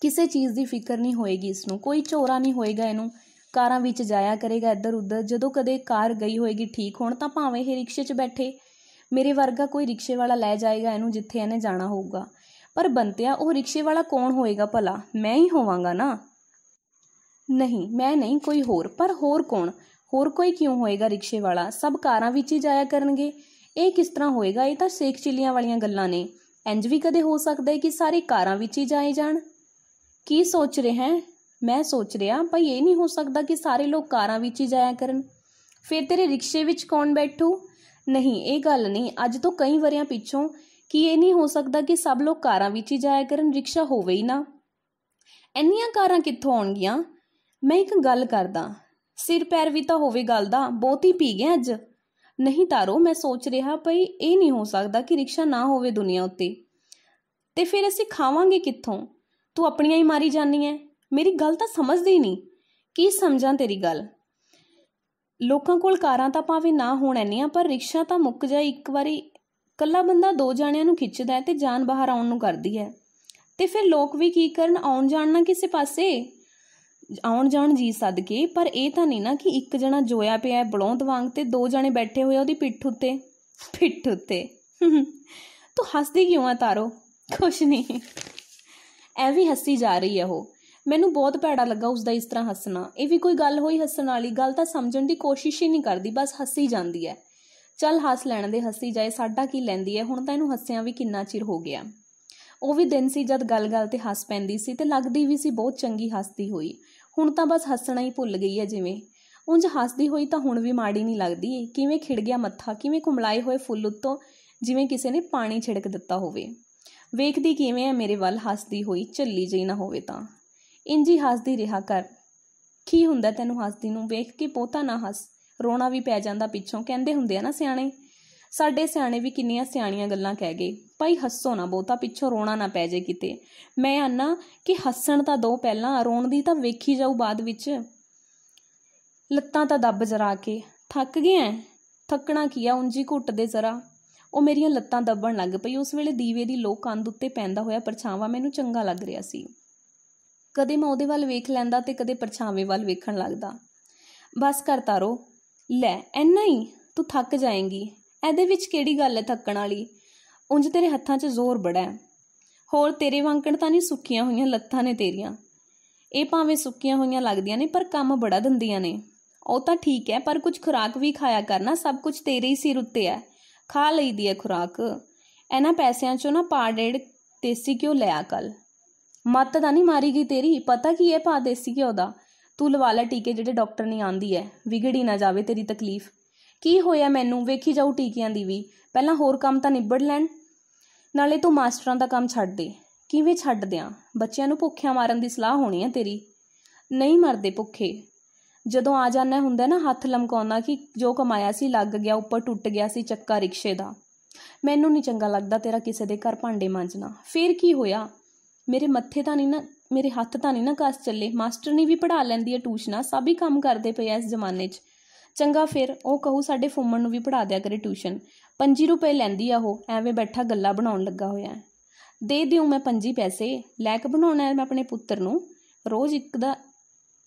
Speaker 1: ਕਿਸੇ ਚੀਜ਼ ਦੀ ਫਿਕਰ ਨਹੀਂ ਹੋਏਗੀ ਇਸ ਨੂੰ ਕੋਈ ਝੋਰਾ ਨਹੀਂ ਹੋਏਗਾ ਇਹਨੂੰ ਕਾਰਾਂ ਵਿੱਚ ਜਾਇਆ ਕਰੇਗਾ ਇੱਧਰ ਉੱਧਰ ਜਦੋਂ ਕਦੇ ਕਾਰ ਗਈ ਹੋਏਗੀ ਠੀਕ ਹੋਣ ਤਾਂ ਭਾਵੇਂ ਇਹ ਰਿਕਸ਼ੇ 'ਚ ਬੈਠੇ ਮੇਰੇ ਵਰਗਾ ਕੋਈ ਰਿਕਸ਼ੇ ਵਾਲਾ ਲੈ ਜਾਏਗਾ ਇਹਨੂੰ ਜਿੱਥੇ ਇਹਨੇ ਜਾਣਾ ਹੋਊਗਾ ਪਰ ਬੰਤਿਆ ਉਹ ਰਿਕਸ਼ੇ ਵਾਲਾ ਕੌਣ ਹੋਏਗਾ ਭਲਾ ਮੈਂ ਹੀ ਹੋਵਾਂਗਾ ਨਾ ਨਹੀਂ ਮੈਂ ਨਹੀਂ ਕੋਈ ਹੋਰ ਪਰ ਹੋਰ ਕੌਣ ਹੋਰ ਕੋਈ ਕਿਉਂ ਹੋਏਗਾ ਰਿਕਸ਼ੇ ਵਾਲਾ ਸਭ ਕਾਰਾਂ ਵਿੱਚ ਹੀ ਜਾਇਆ ਕਰਨਗੇ ਇਹ ਕਿਸ ਤਰ੍ਹਾਂ ਹੋਏਗਾ ਇਹ ਤਾਂ ਸੇਖ ਚਿੱਲੀਆਂ ਵਾਲੀਆਂ ਗੱਲਾਂ ਨੇ ਇੰਜ ਵੀ ਕਦੇ ਹੋ ਸਕਦਾ ਹੈ ਕਿ ਸਾਰੇ ਕਾਰਾਂ ਵਿੱਚ ਹੀ ਜਾਏ ਜਾਣ ਕੀ ਸੋਚ ਰਹੇ ਹੈ ਮੈਂ ਸੋਚ ਰਿਹਾ ਭਈ ਇਹ ਨਹੀਂ ਹੋ ਸਕਦਾ ਕਿ ਸਾਰੇ ਲੋਕ ਕਾਰਾਂ ਵਿੱਚ ਹੀ ਜਾਇਆ ਕਰਨ ਫਿਰ ਤੇਰੇ ਰਿਕਸ਼ੇ ਵਿੱਚ ਕੌਣ ਬੈਠੂ ਨਹੀਂ ਇਹ ਗੱਲ ਨਹੀਂ ਅੱਜ ਤੋਂ ਕਈ ਵਰਿਆਂ ਪਿੱਛੋਂ ਕਿ ਇਹ ਨਹੀਂ ਹੋ ਸਕਦਾ ਕਿ ਸਭ ਲੋਕ ਕਾਰਾਂ ਵਿੱਚ ਹੀ ਜਾਇਆ ਕਰਨ ਰਿਕਸ਼ਾ ਹੋਵੇ ਹੀ ਨਾ ਇੰਨੀਆਂ ਕਾਰਾਂ ਕਿੱਥੋਂ ਆਉਣਗੀਆਂ ਮੈਂ ਇੱਕ ਗੱਲ ਕਰਦਾ ਸਿਰ ਪੈਰ ਵੀ ਤਾਂ ਹੋਵੇ ਗੱਲ ਦਾ ਬਹੁਤੀ ਪੀ ਗਏ ਅੱਜ ਨਹੀਂ ਤਾਰੋ ਮੈਂ ਸੋਚ ਰਿਹਾ ਭਈ ਇਹ ਨਹੀਂ ਹੋ ਸਕਦਾ ਕਿ ਰਿਕਸ਼ਾ ਨਾ ਹੋਵੇ ਦੁਨੀਆ ਉੱਤੇ ਤੇ ਫਿਰ ਅਸੀਂ ਖਾਵਾਂਗੇ ਕਿੱਥੋਂ ਤੂੰ ਆਪਣੀਆਂ ਹੀ ਮਾਰੀ ਜਾਨੀ ਐ ਮੇਰੀ ਗੱਲ ਤਾਂ ਸਮਝਦੀ ਨਹੀਂ ਕੀ ਸਮਝਾਂ ਤੇਰੀ ਗੱਲ ਲੋਕਾਂ ਕੋਲ ਕਾਰਾਂ ਤਾਂ ਭਾਵੇਂ ਨਾ ਹੋਣ ਐਨੀਆਂ ਪਰ ਰਿਕਸ਼ਾ ਤਾਂ ਮੁੱਕ ਜਾਏ ਇੱਕ ਵਾਰੀ ਕੱਲਾ ਬੰਦਾ ਦੋ ਜਾਣਿਆਂ ਨੂੰ ਖਿੱਚਦਾ ਹੈ ਤੇ ਜਾਨ ਬਾਹਰ ਆਉਣ ਨੂੰ ਕਰਦੀ ਹੈ ਤੇ ਫਿਰ ਲੋਕ ਵੀ ਕੀ ਕਰਨ ਆਉਣ ਜਾਣ ਨਾ ਕਿਸੇ ਪਾਸੇ ਆਉਣ ਜਾਣ ਜੀ ਸਦਕੇ ਪਰ ਇਹ ਤਾਂ ਨਹੀਂ ਨਾ ਕਿ ਇੱਕ ਜਣਾ ਜੋਇਆ ਪਿਆ ਹੈ ਬਲੌਂਦ ਵਾਂਗ ਤੇ ਦੋ ਜਣੇ ਬੈਠੇ ਹੋਏ ਉਹਦੀ ਪਿੱਠ ਉੱਤੇ ਪਿੱਠ ਉੱਤੇ ਤੂੰ ਹੱਸਦੀ ਕਿਉਂ ਆ ਤਾਰੋ ਕੁਛ ਨਹੀਂ ਐਵੇਂ ਹੱਸੀ ਜਾ ਰਹੀ ਹੈ ਉਹ ਮੈਨੂੰ ਬਹੁਤ ਭੈੜਾ ਲੱਗਾ ਉਸ ਦਾ ਇਸ ਤਰ੍ਹਾਂ ਹੱਸਣਾ ਇਹ ਵੀ ਕੋਈ ਗੱਲ ਹੋਈ ਹੱਸਣ ਵਾਲੀ ਗੱਲ ਤਾਂ ਸਮਝਣ ਦੀ ਕੋਸ਼ਿਸ਼ ਹੀ ਨਹੀਂ ਕਰਦੀ ਬਸ ਹੱਸੀ ਜਾਂਦੀ ਹੈ ਚੱਲ ਹੱਸ ਲੈਣ ਦੇ ਹੱਸੀ ਜਾਏ ਸਾਡਾ ਕੀ ਲੈਂਦੀ ਹੈ ਹੁਣ ਤਾਂ ਇਹਨੂੰ ਹੱਸਿਆਂ ਵੀ ਕਿੰਨਾ ਚਿਰ ਹੋ ਗਿਆ ਉਹ ਵੀ ਦਿਨ ਸੀ ਜਦ ਗੱਲ-ਗੱਲ ਤੇ ਹੱਸ ਪੈਂਦੀ ਸੀ ਤੇ ਲੱਗਦੀ ਵੀ ਸੀ ਬਹੁਤ ਚੰਗੀ ਹੱਸਦੀ ਹੋਈ ਹੁਣ ਤਾਂ ਬਸ ਹੱਸਣਾ ਹੀ ਭੁੱਲ ਗਈ ਹੈ ਜਿਵੇਂ ਉਂਝ ਹੱਸਦੀ ਹੋਈ ਤਾਂ ਹੁਣ ਵੀ ਮਾੜੀ ਨਹੀਂ ਲੱਗਦੀ ਕਿਵੇਂ ਖਿੜ ਗਿਆ ਮੱਥਾ ਕਿਵੇਂ ਕੁਮਲਾਏ ਹੋਏ ਫੁੱਲ ਉੱਤੋਂ ਜਿਵੇਂ ਕਿਸੇ ਨੇ ਪਾਣੀ ਛਿੜਕ ਦਿੱਤਾ ਹੋਵੇ ਵੇਖਦੀ ਕਿਵੇਂ ਐ ਮੇਰੇ ਵੱਲ ਹੱਸਦੀ ਹੋਈ ਚੱਲੀ ਜਈ ਨਾ ਹੋਵੇ ਤਾਂ ਇੰਜੀ ਹੱਸਦੀ ਰਿਹਾ ਕਰ ਕੀ ਹੁੰਦਾ ਤੈਨੂੰ ਹੱਸਦੀ ਨੂੰ ਵੇਖ ਕੇ ਪੋਤਾ ਨਾ ਹੱਸ ਰੋਣਾ ਵੀ ਪੈ ਜਾਂਦਾ ਪਿੱਛੋਂ ਕਹਿੰਦੇ ਹੁੰਦੇ ਆ ਨਾ ਸਿਆਣੇ ਸਾਡੇ ਸਿਆਣੇ ਵੀ ਕਿੰਨੀਆਂ ਸਿਆਣੀਆਂ ਗੱਲਾਂ ਕਹਿ ਗਏ ਭਾਈ ਹੱਸੋ ਨਾ ਬਹੁਤਾ ਪਿੱਛੋਂ ਰੋਣਾ ਨਾ ਪੈ ਜੇ ਕਿਤੇ ਮੈਂ ਆਨਾ ਕਿ ਹੱਸਣ ਤਾਂ ਦੋ ਪਹਿਲਾਂ ਰੋਣ ਦੀ ਤਾਂ ਵੇਖੀ ਜਾਊ ਬਾਅਦ ਵਿੱਚ ਲੱਤਾਂ ਤਾਂ ਦੱਬ ਜਰਾ ਕੇ ਥੱਕ ਗਿਆ ਥੱਕਣਾ ਕੀ ਆ ਘੁੱਟ ਘੁੱਟਦੇ ਜ਼ਰਾ ਉਹ ਮੇਰੀਆਂ ਲੱਤਾਂ ਦੱਬਣ ਲੱਗ ਪਈ ਉਸ ਵੇਲੇ ਦੀਵੇ ਦੀ ਲੋਕ ਕੰਧ ਉੱਤੇ ਪੈਂਦਾ ਹੋਇਆ ਪਰਛਾਵਾਂ ਮੈਨੂੰ ਚੰਗਾ ਲੱਗ ਰਿਹਾ ਸੀ ਕਦੇ ਮੈਂ ਉਹਦੇ ਵੱਲ ਵੇਖ ਲੈਂਦਾ ਤੇ ਕਦੇ ਪਰਛਾਵੇਂ ਵੱਲ ਵੇਖਣ ਲੱਗਦਾ ਬਸ ਕਰ ਤਾਰੋ ਲੈ ਐਨਾ ਹੀ ਤੂੰ ਥੱਕ ਜਾਏਂਗੀ ਇਹਦੇ ਵਿੱਚ ਕਿਹੜੀ ਗੱਲ ਹੈ ਥੱਕਣ ਵਾਲੀ ਉਂਝ ਤੇਰੇ ਹੱਥਾਂ 'ਚ ਜ਼ੋਰ ਬੜਾ ਹੈ ਹੋਰ ਤੇਰੇ ਵਾਂਕਣ ਤਾਂ ਨਹੀਂ ਸੁੱਕੀਆਂ ਹੋਈਆਂ ਲੱਤਾਂ ਨੇ ਤੇਰੀਆਂ ਇਹ ਭਾਵੇਂ ਸੁੱਕੀਆਂ ਹੋਈਆਂ ਲੱਗਦੀਆਂ ਨੇ ਪਰ ਕੰਮ ਬੜਾ ਦਿੰਦੀਆਂ ਨੇ ਉਹ ਤਾਂ ਠੀਕ ਹੈ ਪਰ ਕੁਝ ਖੁਰਾਕ ਵੀ ਖਾਇਆ ਕਰਨਾ ਸਭ ਕੁਝ ਤੇਰੇ ਹੀ ਸਿਰ ਉੱਤੇ ਹੈ ਖਾ ਲਈਦੀ ਹੈ ਖੁਰਾਕ ਇਹਨਾਂ ਪੈਸਿਆਂ ਚੋਂ ਨਾ ਪਾ ਡੇੜ ਦੇਸੀ ਘਿਓ ਲਿਆ ਕੱਲ ਮੱਤ ਤਾਂ ਨਹੀਂ ਮਾਰੀ ਗਈ ਤੇਰੀ ਪਤਾ ਕੀ ਹੈ ਪਾ ਦੇਸੀ ਘਿਓ ਦਾ ਤੂੰ ਲਵਾ ਲੈ ਟੀਕੇ ਜਿਹੜੇ ਡਾਕਟਰ ਨਹੀਂ ਆਂਦੀ ਹੈ ਵਿਗੜੀ ਨਾ ਜਾਵੇ ਤੇਰੀ ਤਕਲੀਫ ਕੀ ਹੋਇਆ ਮੈਨੂੰ ਵੇਖੀ ਜਾਉ ਟੀਕਿਆਂ ਦੀ ਵੀ ਪਹਿਲਾਂ ਹੋਰ ਕੰਮ ਤਾਂ ਨਿਬੜ ਲੈਣ ਨਾਲੇ ਤੂੰ ਮਾਸਟਰਾਂ ਦਾ ਕੰਮ ਛੱਡ ਦੇ ਕਿਵੇਂ ਛੱਡ ਦਿਆਂ ਬੱਚਿਆਂ ਨੂੰ ਭੁੱਖਿਆਂ ਮਾਰਨ ਦੀ ਸਲਾਹ ਹੋਣੀ ਹੈ ਤੇਰੀ ਨਹੀਂ ਮਰਦੇ ਭੁੱਖੇ ਜਦੋਂ ਆ ਜਾਣਾ ਹੁੰਦਾ ਨਾ ਹੱਥ ਲਮਕਾਉਣਾ ਕਿ ਜੋ ਕਮਾਇਆ ਸੀ ਲੱਗ ਗਿਆ ਉੱਪਰ ਟੁੱਟ ਗਿਆ ਸੀ ਚੱਕਾ ਰਿਕਸ਼ੇ ਦਾ ਮੈਨੂੰ ਨਹੀਂ ਚੰਗਾ ਲੱਗਦਾ ਤੇਰਾ ਕਿਸੇ ਦੇ ਘਰ ਭਾਂਡੇ ਮਾਂਜਣਾ ਫੇਰ ਕੀ ਹੋਇਆ ਮੇਰੇ ਮੱਥੇ ਤਾਂ ਨਹੀਂ ਨਾ ਮੇਰੇ ਹੱਥ ਤਾਂ ਨਹੀਂ ਨਾ ਕਾਸ ਚੱਲੇ ਮਾਸਟਰ ਨੇ ਵੀ ਪੜਾ ਲੈਂਦੀ ਹੈ ਟਿਊਸ਼ਨਾਂ ਸਭ ਹੀ ਕੰਮ ਕਰਦੇ ਪਏ ਐ ਇਸ ਜ਼ਮਾਨੇ 'ਚ ਚੰਗਾ ਫਿਰ ਉਹ ਕਹੂ ਸਾਡੇ ਫੁੰਮਣ ਨੂੰ ਵੀ ਪੜਾ ਦਿਆ ਕਰੇ ਟਿਊਸ਼ਨ 25 ਰੁਪਏ ਲੈਂਦੀ ਆ ਉਹ ਐਵੇਂ ਬੈਠਾ ਗੱਲਾਂ ਬਣਾਉਣ ਲੱਗਾ ਹੋਇਆ ਦੇ ਦਿਉ ਮੈਂ 25 ਪੈਸੇ ਲੈ ਕੇ ਬਣਾਉਣਾ ਐ ਮੈਂ ਆਪਣੇ ਪੁੱਤਰ ਨੂੰ ਰੋਜ਼ ਇੱਕ ਦਾ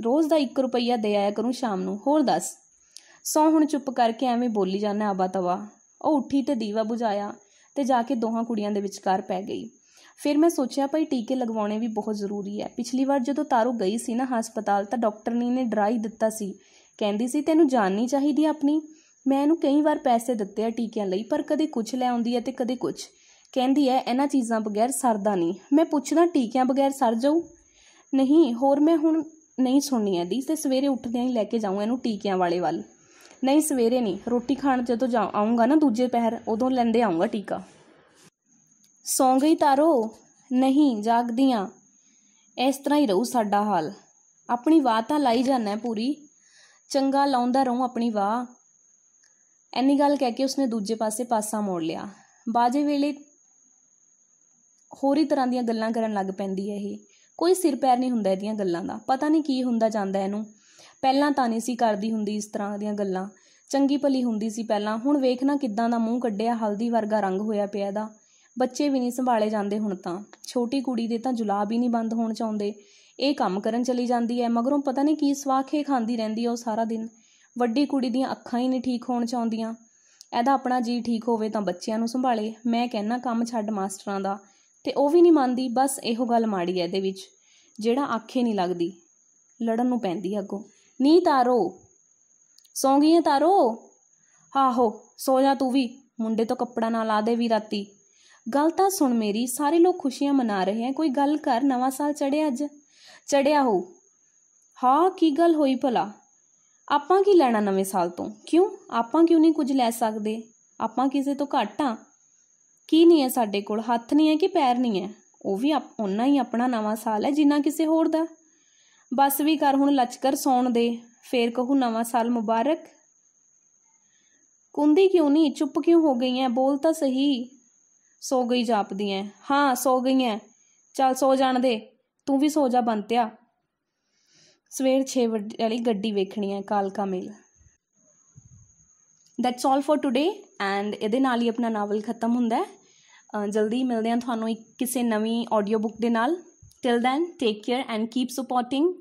Speaker 1: ਰੋਜ਼ ਦਾ 1 ਰੁਪਈਆ ਦੇ ਆਇਆ ਕਰੂੰ ਸ਼ਾਮ ਨੂੰ ਹੋਰ ਦੱਸ ਸੌ ਹੁਣ ਚੁੱਪ ਕਰਕੇ ਐਵੇਂ ਬੋਲੀ ਜਾਂਦਾ ਆਬਾ ਤਵਾ ਉਹ ਉੱਠੀ ਤੇ ਦੀਵਾ ਬੁਝਾਇਆ ਤੇ ਜਾ ਕੇ ਦੋਹਾਂ ਕੁੜੀਆਂ ਦੇ ਵਿਚਕਾਰ ਪੈ ਗਈ ਫਿਰ ਮੈਂ ਸੋਚਿਆ ਭਾਈ ਟੀਕੇ ਲਗਵਾਉਣੇ ਵੀ ਬਹੁਤ ਜ਼ਰੂਰੀ ਹੈ ਪਿਛਲੀ ਵਾਰ ਜਦੋਂ ਤਾਰੂ ਗਈ ਸੀ ਨਾ ਹਸਪਤਾਲ ਤਾਂ ਡਾਕਟਰਨੀ ਨੇ ਡਰਾ ਹੀ ਦਿੱਤਾ ਸੀ ਕਹਿੰਦੀ ਸੀ ਤੈਨੂੰ ਜਾਣਨੀ ਚਾਹੀਦੀ ਆਪਣੀ ਮੈਂ ਇਹਨੂੰ ਕਈ ਵਾਰ ਪੈਸੇ ਦਿੱਤੇ ਆ ਟੀਕਿਆਂ ਲਈ ਪਰ ਕਦੇ ਕੁਝ ਲੈ ਆਉਂਦੀ ਹੈ ਤੇ ਕਦੇ ਕੁਝ ਕਹਿੰਦੀ ਹੈ ਇਹਨਾਂ ਚੀਜ਼ਾਂ ਬਗੈਰ ਸਰਦਾ ਨਹੀਂ ਮੈਂ ਪੁੱਛਦਾ ਟੀਕਿਆਂ ਬਗੈਰ ਸਰ ਜਾਊ ਨਹੀਂ ਹੋਰ ਮੈਂ ਹੁਣ ਨਹੀਂ ਸੁਣਨੀ ਦੀ ਤੇ ਸਵੇਰੇ ਉੱਠਦਿਆਂ ਹੀ ਲੈ ਕੇ ਜਾਊਂਗਾ ਇਹਨੂੰ ਟੀਕਿਆਂ ਵਾਲੇ ਵੱਲ ਨਹੀਂ ਸਵੇਰੇ ਨਹੀਂ ਰੋਟੀ ਖਾਣ ਜਦੋਂ ਜਾ ਆਉਂਗਾ ਨਾ ਦੂਜੇ ਪਹਿਰ ਉਦੋਂ ਲੈਂਦੇ ਆਉਂਗਾ ਟੀਕਾ ਸੌਂ ਗਈ ਤਾਰੋ ਨਹੀਂ ਜਾਗਦੀਆਂ ਇਸ ਤਰ੍ਹਾਂ ਹੀ ਰਹੂ ਸਾਡਾ ਹਾਲ ਆਪਣੀ ਵਾਹ ਤਾਂ ਲਾਈ ਜਾਣਾ ਪੂਰੀ ਚੰਗਾ ਲਾਉਂਦਾ ਰਹੂ ਆਪਣੀ ਵਾਹ ਐਨੀ ਗੱਲ ਕਹਿ ਕੇ ਉਸਨੇ ਦੂਜੇ ਪਾਸੇ ਪਾਸਾ ਮੋੜ ਲਿਆ ਬਾਜੇ ਵੇਲੇ ਹੋਰੀ ਤਰ੍ਹਾਂ ਦੀਆਂ ਗੱਲਾਂ ਕਰਨ ਲੱਗ ਪੈਂਦੀ ਹੈ ਇਹ ਕੋਈ ਸਿਰ ਪੈਰ ਨਹੀਂ ਹੁੰਦਾ ਇਹਦੀਆਂ ਗੱਲਾਂ ਦਾ ਪਤਾ ਨਹੀਂ ਕੀ ਹੁੰਦਾ ਜਾਂਦਾ ਇਹਨੂੰ ਪਹਿਲਾਂ ਤਾਂ ਨਹੀਂ ਸੀ ਕਰਦੀ ਹੁੰਦੀ ਇਸ ਤਰ੍ਹਾਂ ਦੀਆਂ ਗੱਲਾਂ ਚੰਗੀ ਭਲੀ ਹੁੰਦੀ ਸੀ ਪਹਿਲਾਂ ਹੁਣ ਵੇਖਣਾ ਕਿੱਦਾਂ ਦਾ ਮੂੰਹ ਕੱਢਿਆ ਹਲਦੀ ਵਰਗਾ ਰੰਗ ਹੋਇਆ ਪਿਆ ਇਹਦਾ ਬੱਚੇ ਵੀ ਨਹੀਂ ਸੰਭਾਲੇ ਜਾਂਦੇ ਹੁਣ ਤਾਂ ਛੋਟੀ ਕੁੜੀ ਦੇ ਤਾਂ ਜੁਲਾਬ ਹੀ ਨਹੀਂ ਬੰਦ ਹੋਣ ਚਾਹੁੰਦੇ ਇਹ ਕੰਮ ਕਰਨ ਚਲੀ ਜਾਂਦੀ ਐ ਮਗਰੋਂ ਪਤਾ ਨਹੀਂ ਕੀ ਸਵਾਖੇ ਖਾਂਦੀ ਰਹਿੰਦੀ ਉਹ ਸਾਰਾ ਦਿਨ ਵੱਡੀ ਕੁੜੀ ਦੀਆਂ ਅੱਖਾਂ ਹੀ ਨਹੀਂ ਠੀਕ ਹੋਣ ਚਾਹੁੰਦੀਆਂ ਇਹਦਾ ਆਪਣਾ ਜੀ ਠੀਕ ਹੋਵੇ ਤਾਂ ਬੱਚਿਆਂ ਨੂੰ ਸੰਭਾਲੇ ਮੈਂ ਕਹਿਣਾ ਕੰਮ ਛੱਡ ਮਾਸਟਰਾਂ ਦਾ ਤੇ ਉਹ ਵੀ ਨਹੀਂ ਮੰਨਦੀ ਬਸ ਇਹੋ ਗੱਲ ਮਾੜੀ ਹੈ ਇਹਦੇ ਵਿੱਚ ਜਿਹੜਾ ਆਖੇ ਨਹੀਂ ਲੱਗਦੀ ਲੜਨ ਨੂੰ ਪੈਂਦੀ ਅੱਗੋਂ ਨੀ ਤਾਰੋ ਸੌਂਗੀਆਂ ਗਈ ਤਾਰੋ ਆਹੋ ਸੋ ਜਾ ਤੂੰ ਵੀ ਮੁੰਡੇ ਤੋਂ ਕੱਪੜਾ ਨਾ ਲਾ ਦੇ ਵੀ ਰਾਤੀ ਗੱਲ ਤਾਂ ਸੁਣ ਮੇਰੀ ਸਾਰੇ ਲੋਕ ਖੁਸ਼ੀਆਂ ਮਨਾ ਰਹੇ ਐ ਕੋਈ ਗੱਲ ਕਰ ਨਵਾਂ ਸਾਲ ਚੜਿਆ ਅੱਜ ਚੜਿਆ ਹੋ ਹਾਂ ਕੀ ਗੱਲ ਹੋਈ ਭਲਾ ਆਪਾਂ ਕੀ ਲੈਣਾ ਨਵੇਂ ਸਾਲ ਤੋਂ ਕਿਉਂ ਆਪਾਂ ਕਿਉਂ ਨਹੀਂ ਕੁਝ ਲੈ ਸਕਦੇ ਆਪਾਂ ਕਿਸੇ ਤੋਂ ਘੱਟ ਆ ਕੀ ਨਹੀਂ ਹੈ ਸਾਡੇ ਕੋਲ ਹੱਥ ਨਹੀਂ ਹੈ ਕਿ ਪੈਰ ਨਹੀਂ ਹੈ ਉਹ ਵੀ ਉਹਨਾਂ ਹੀ ਆਪਣਾ ਨਵਾਂ ਸਾਲ ਹੈ ਜਿੰਨਾ ਕਿਸੇ ਹੋਰ ਦਾ ਬਸ ਵੀ ਕਰ ਹੁਣ ਲਚਕਰ ਸੌਣ ਦੇ ਫੇਰ ਕਹੂ ਨਵਾਂ ਸਾਲ ਮੁਬਾਰਕ ਕੁੰਦੀ ਕਿਉਂ ਨਹੀਂ ਚੁੱਪ ਕਿਉਂ ਹੋ ਗਈ ਐ ਬੋਲ ਤਾਂ ਸਹੀ ਸੋ ਗਈ ਜਾਪਦੀ ਐ ਹਾਂ ਸੋ ਗਈ ਐ ਚੱਲ ਸੋ ਜਾਣ ਦੇ ਤੂੰ ਵੀ ਸੋ ਜਾ ਬੰਤਿਆ ਸਵੇਰ 6 ਵਜੇ ਵਾਲੀ ਗੱਡੀ ਵੇਖਣੀ ਐ ਕਾਲਕਾ mail that's all for today and ਇਹਦੇ ਨਾਲ ਹੀ ਆਪਣਾ ਨਾਵਲ ਖਤਮ ਹੁੰਦਾ ਹੈ ਜਲਦੀ ਮਿਲਦੇ ਹਾਂ ਤੁਹਾਨੂੰ ਇੱਕ ਕਿਸੇ ਨਵੀਂ ਆਡੀਓ ਬੁੱਕ ਦੇ ਨਾਲ till then take care and keep supporting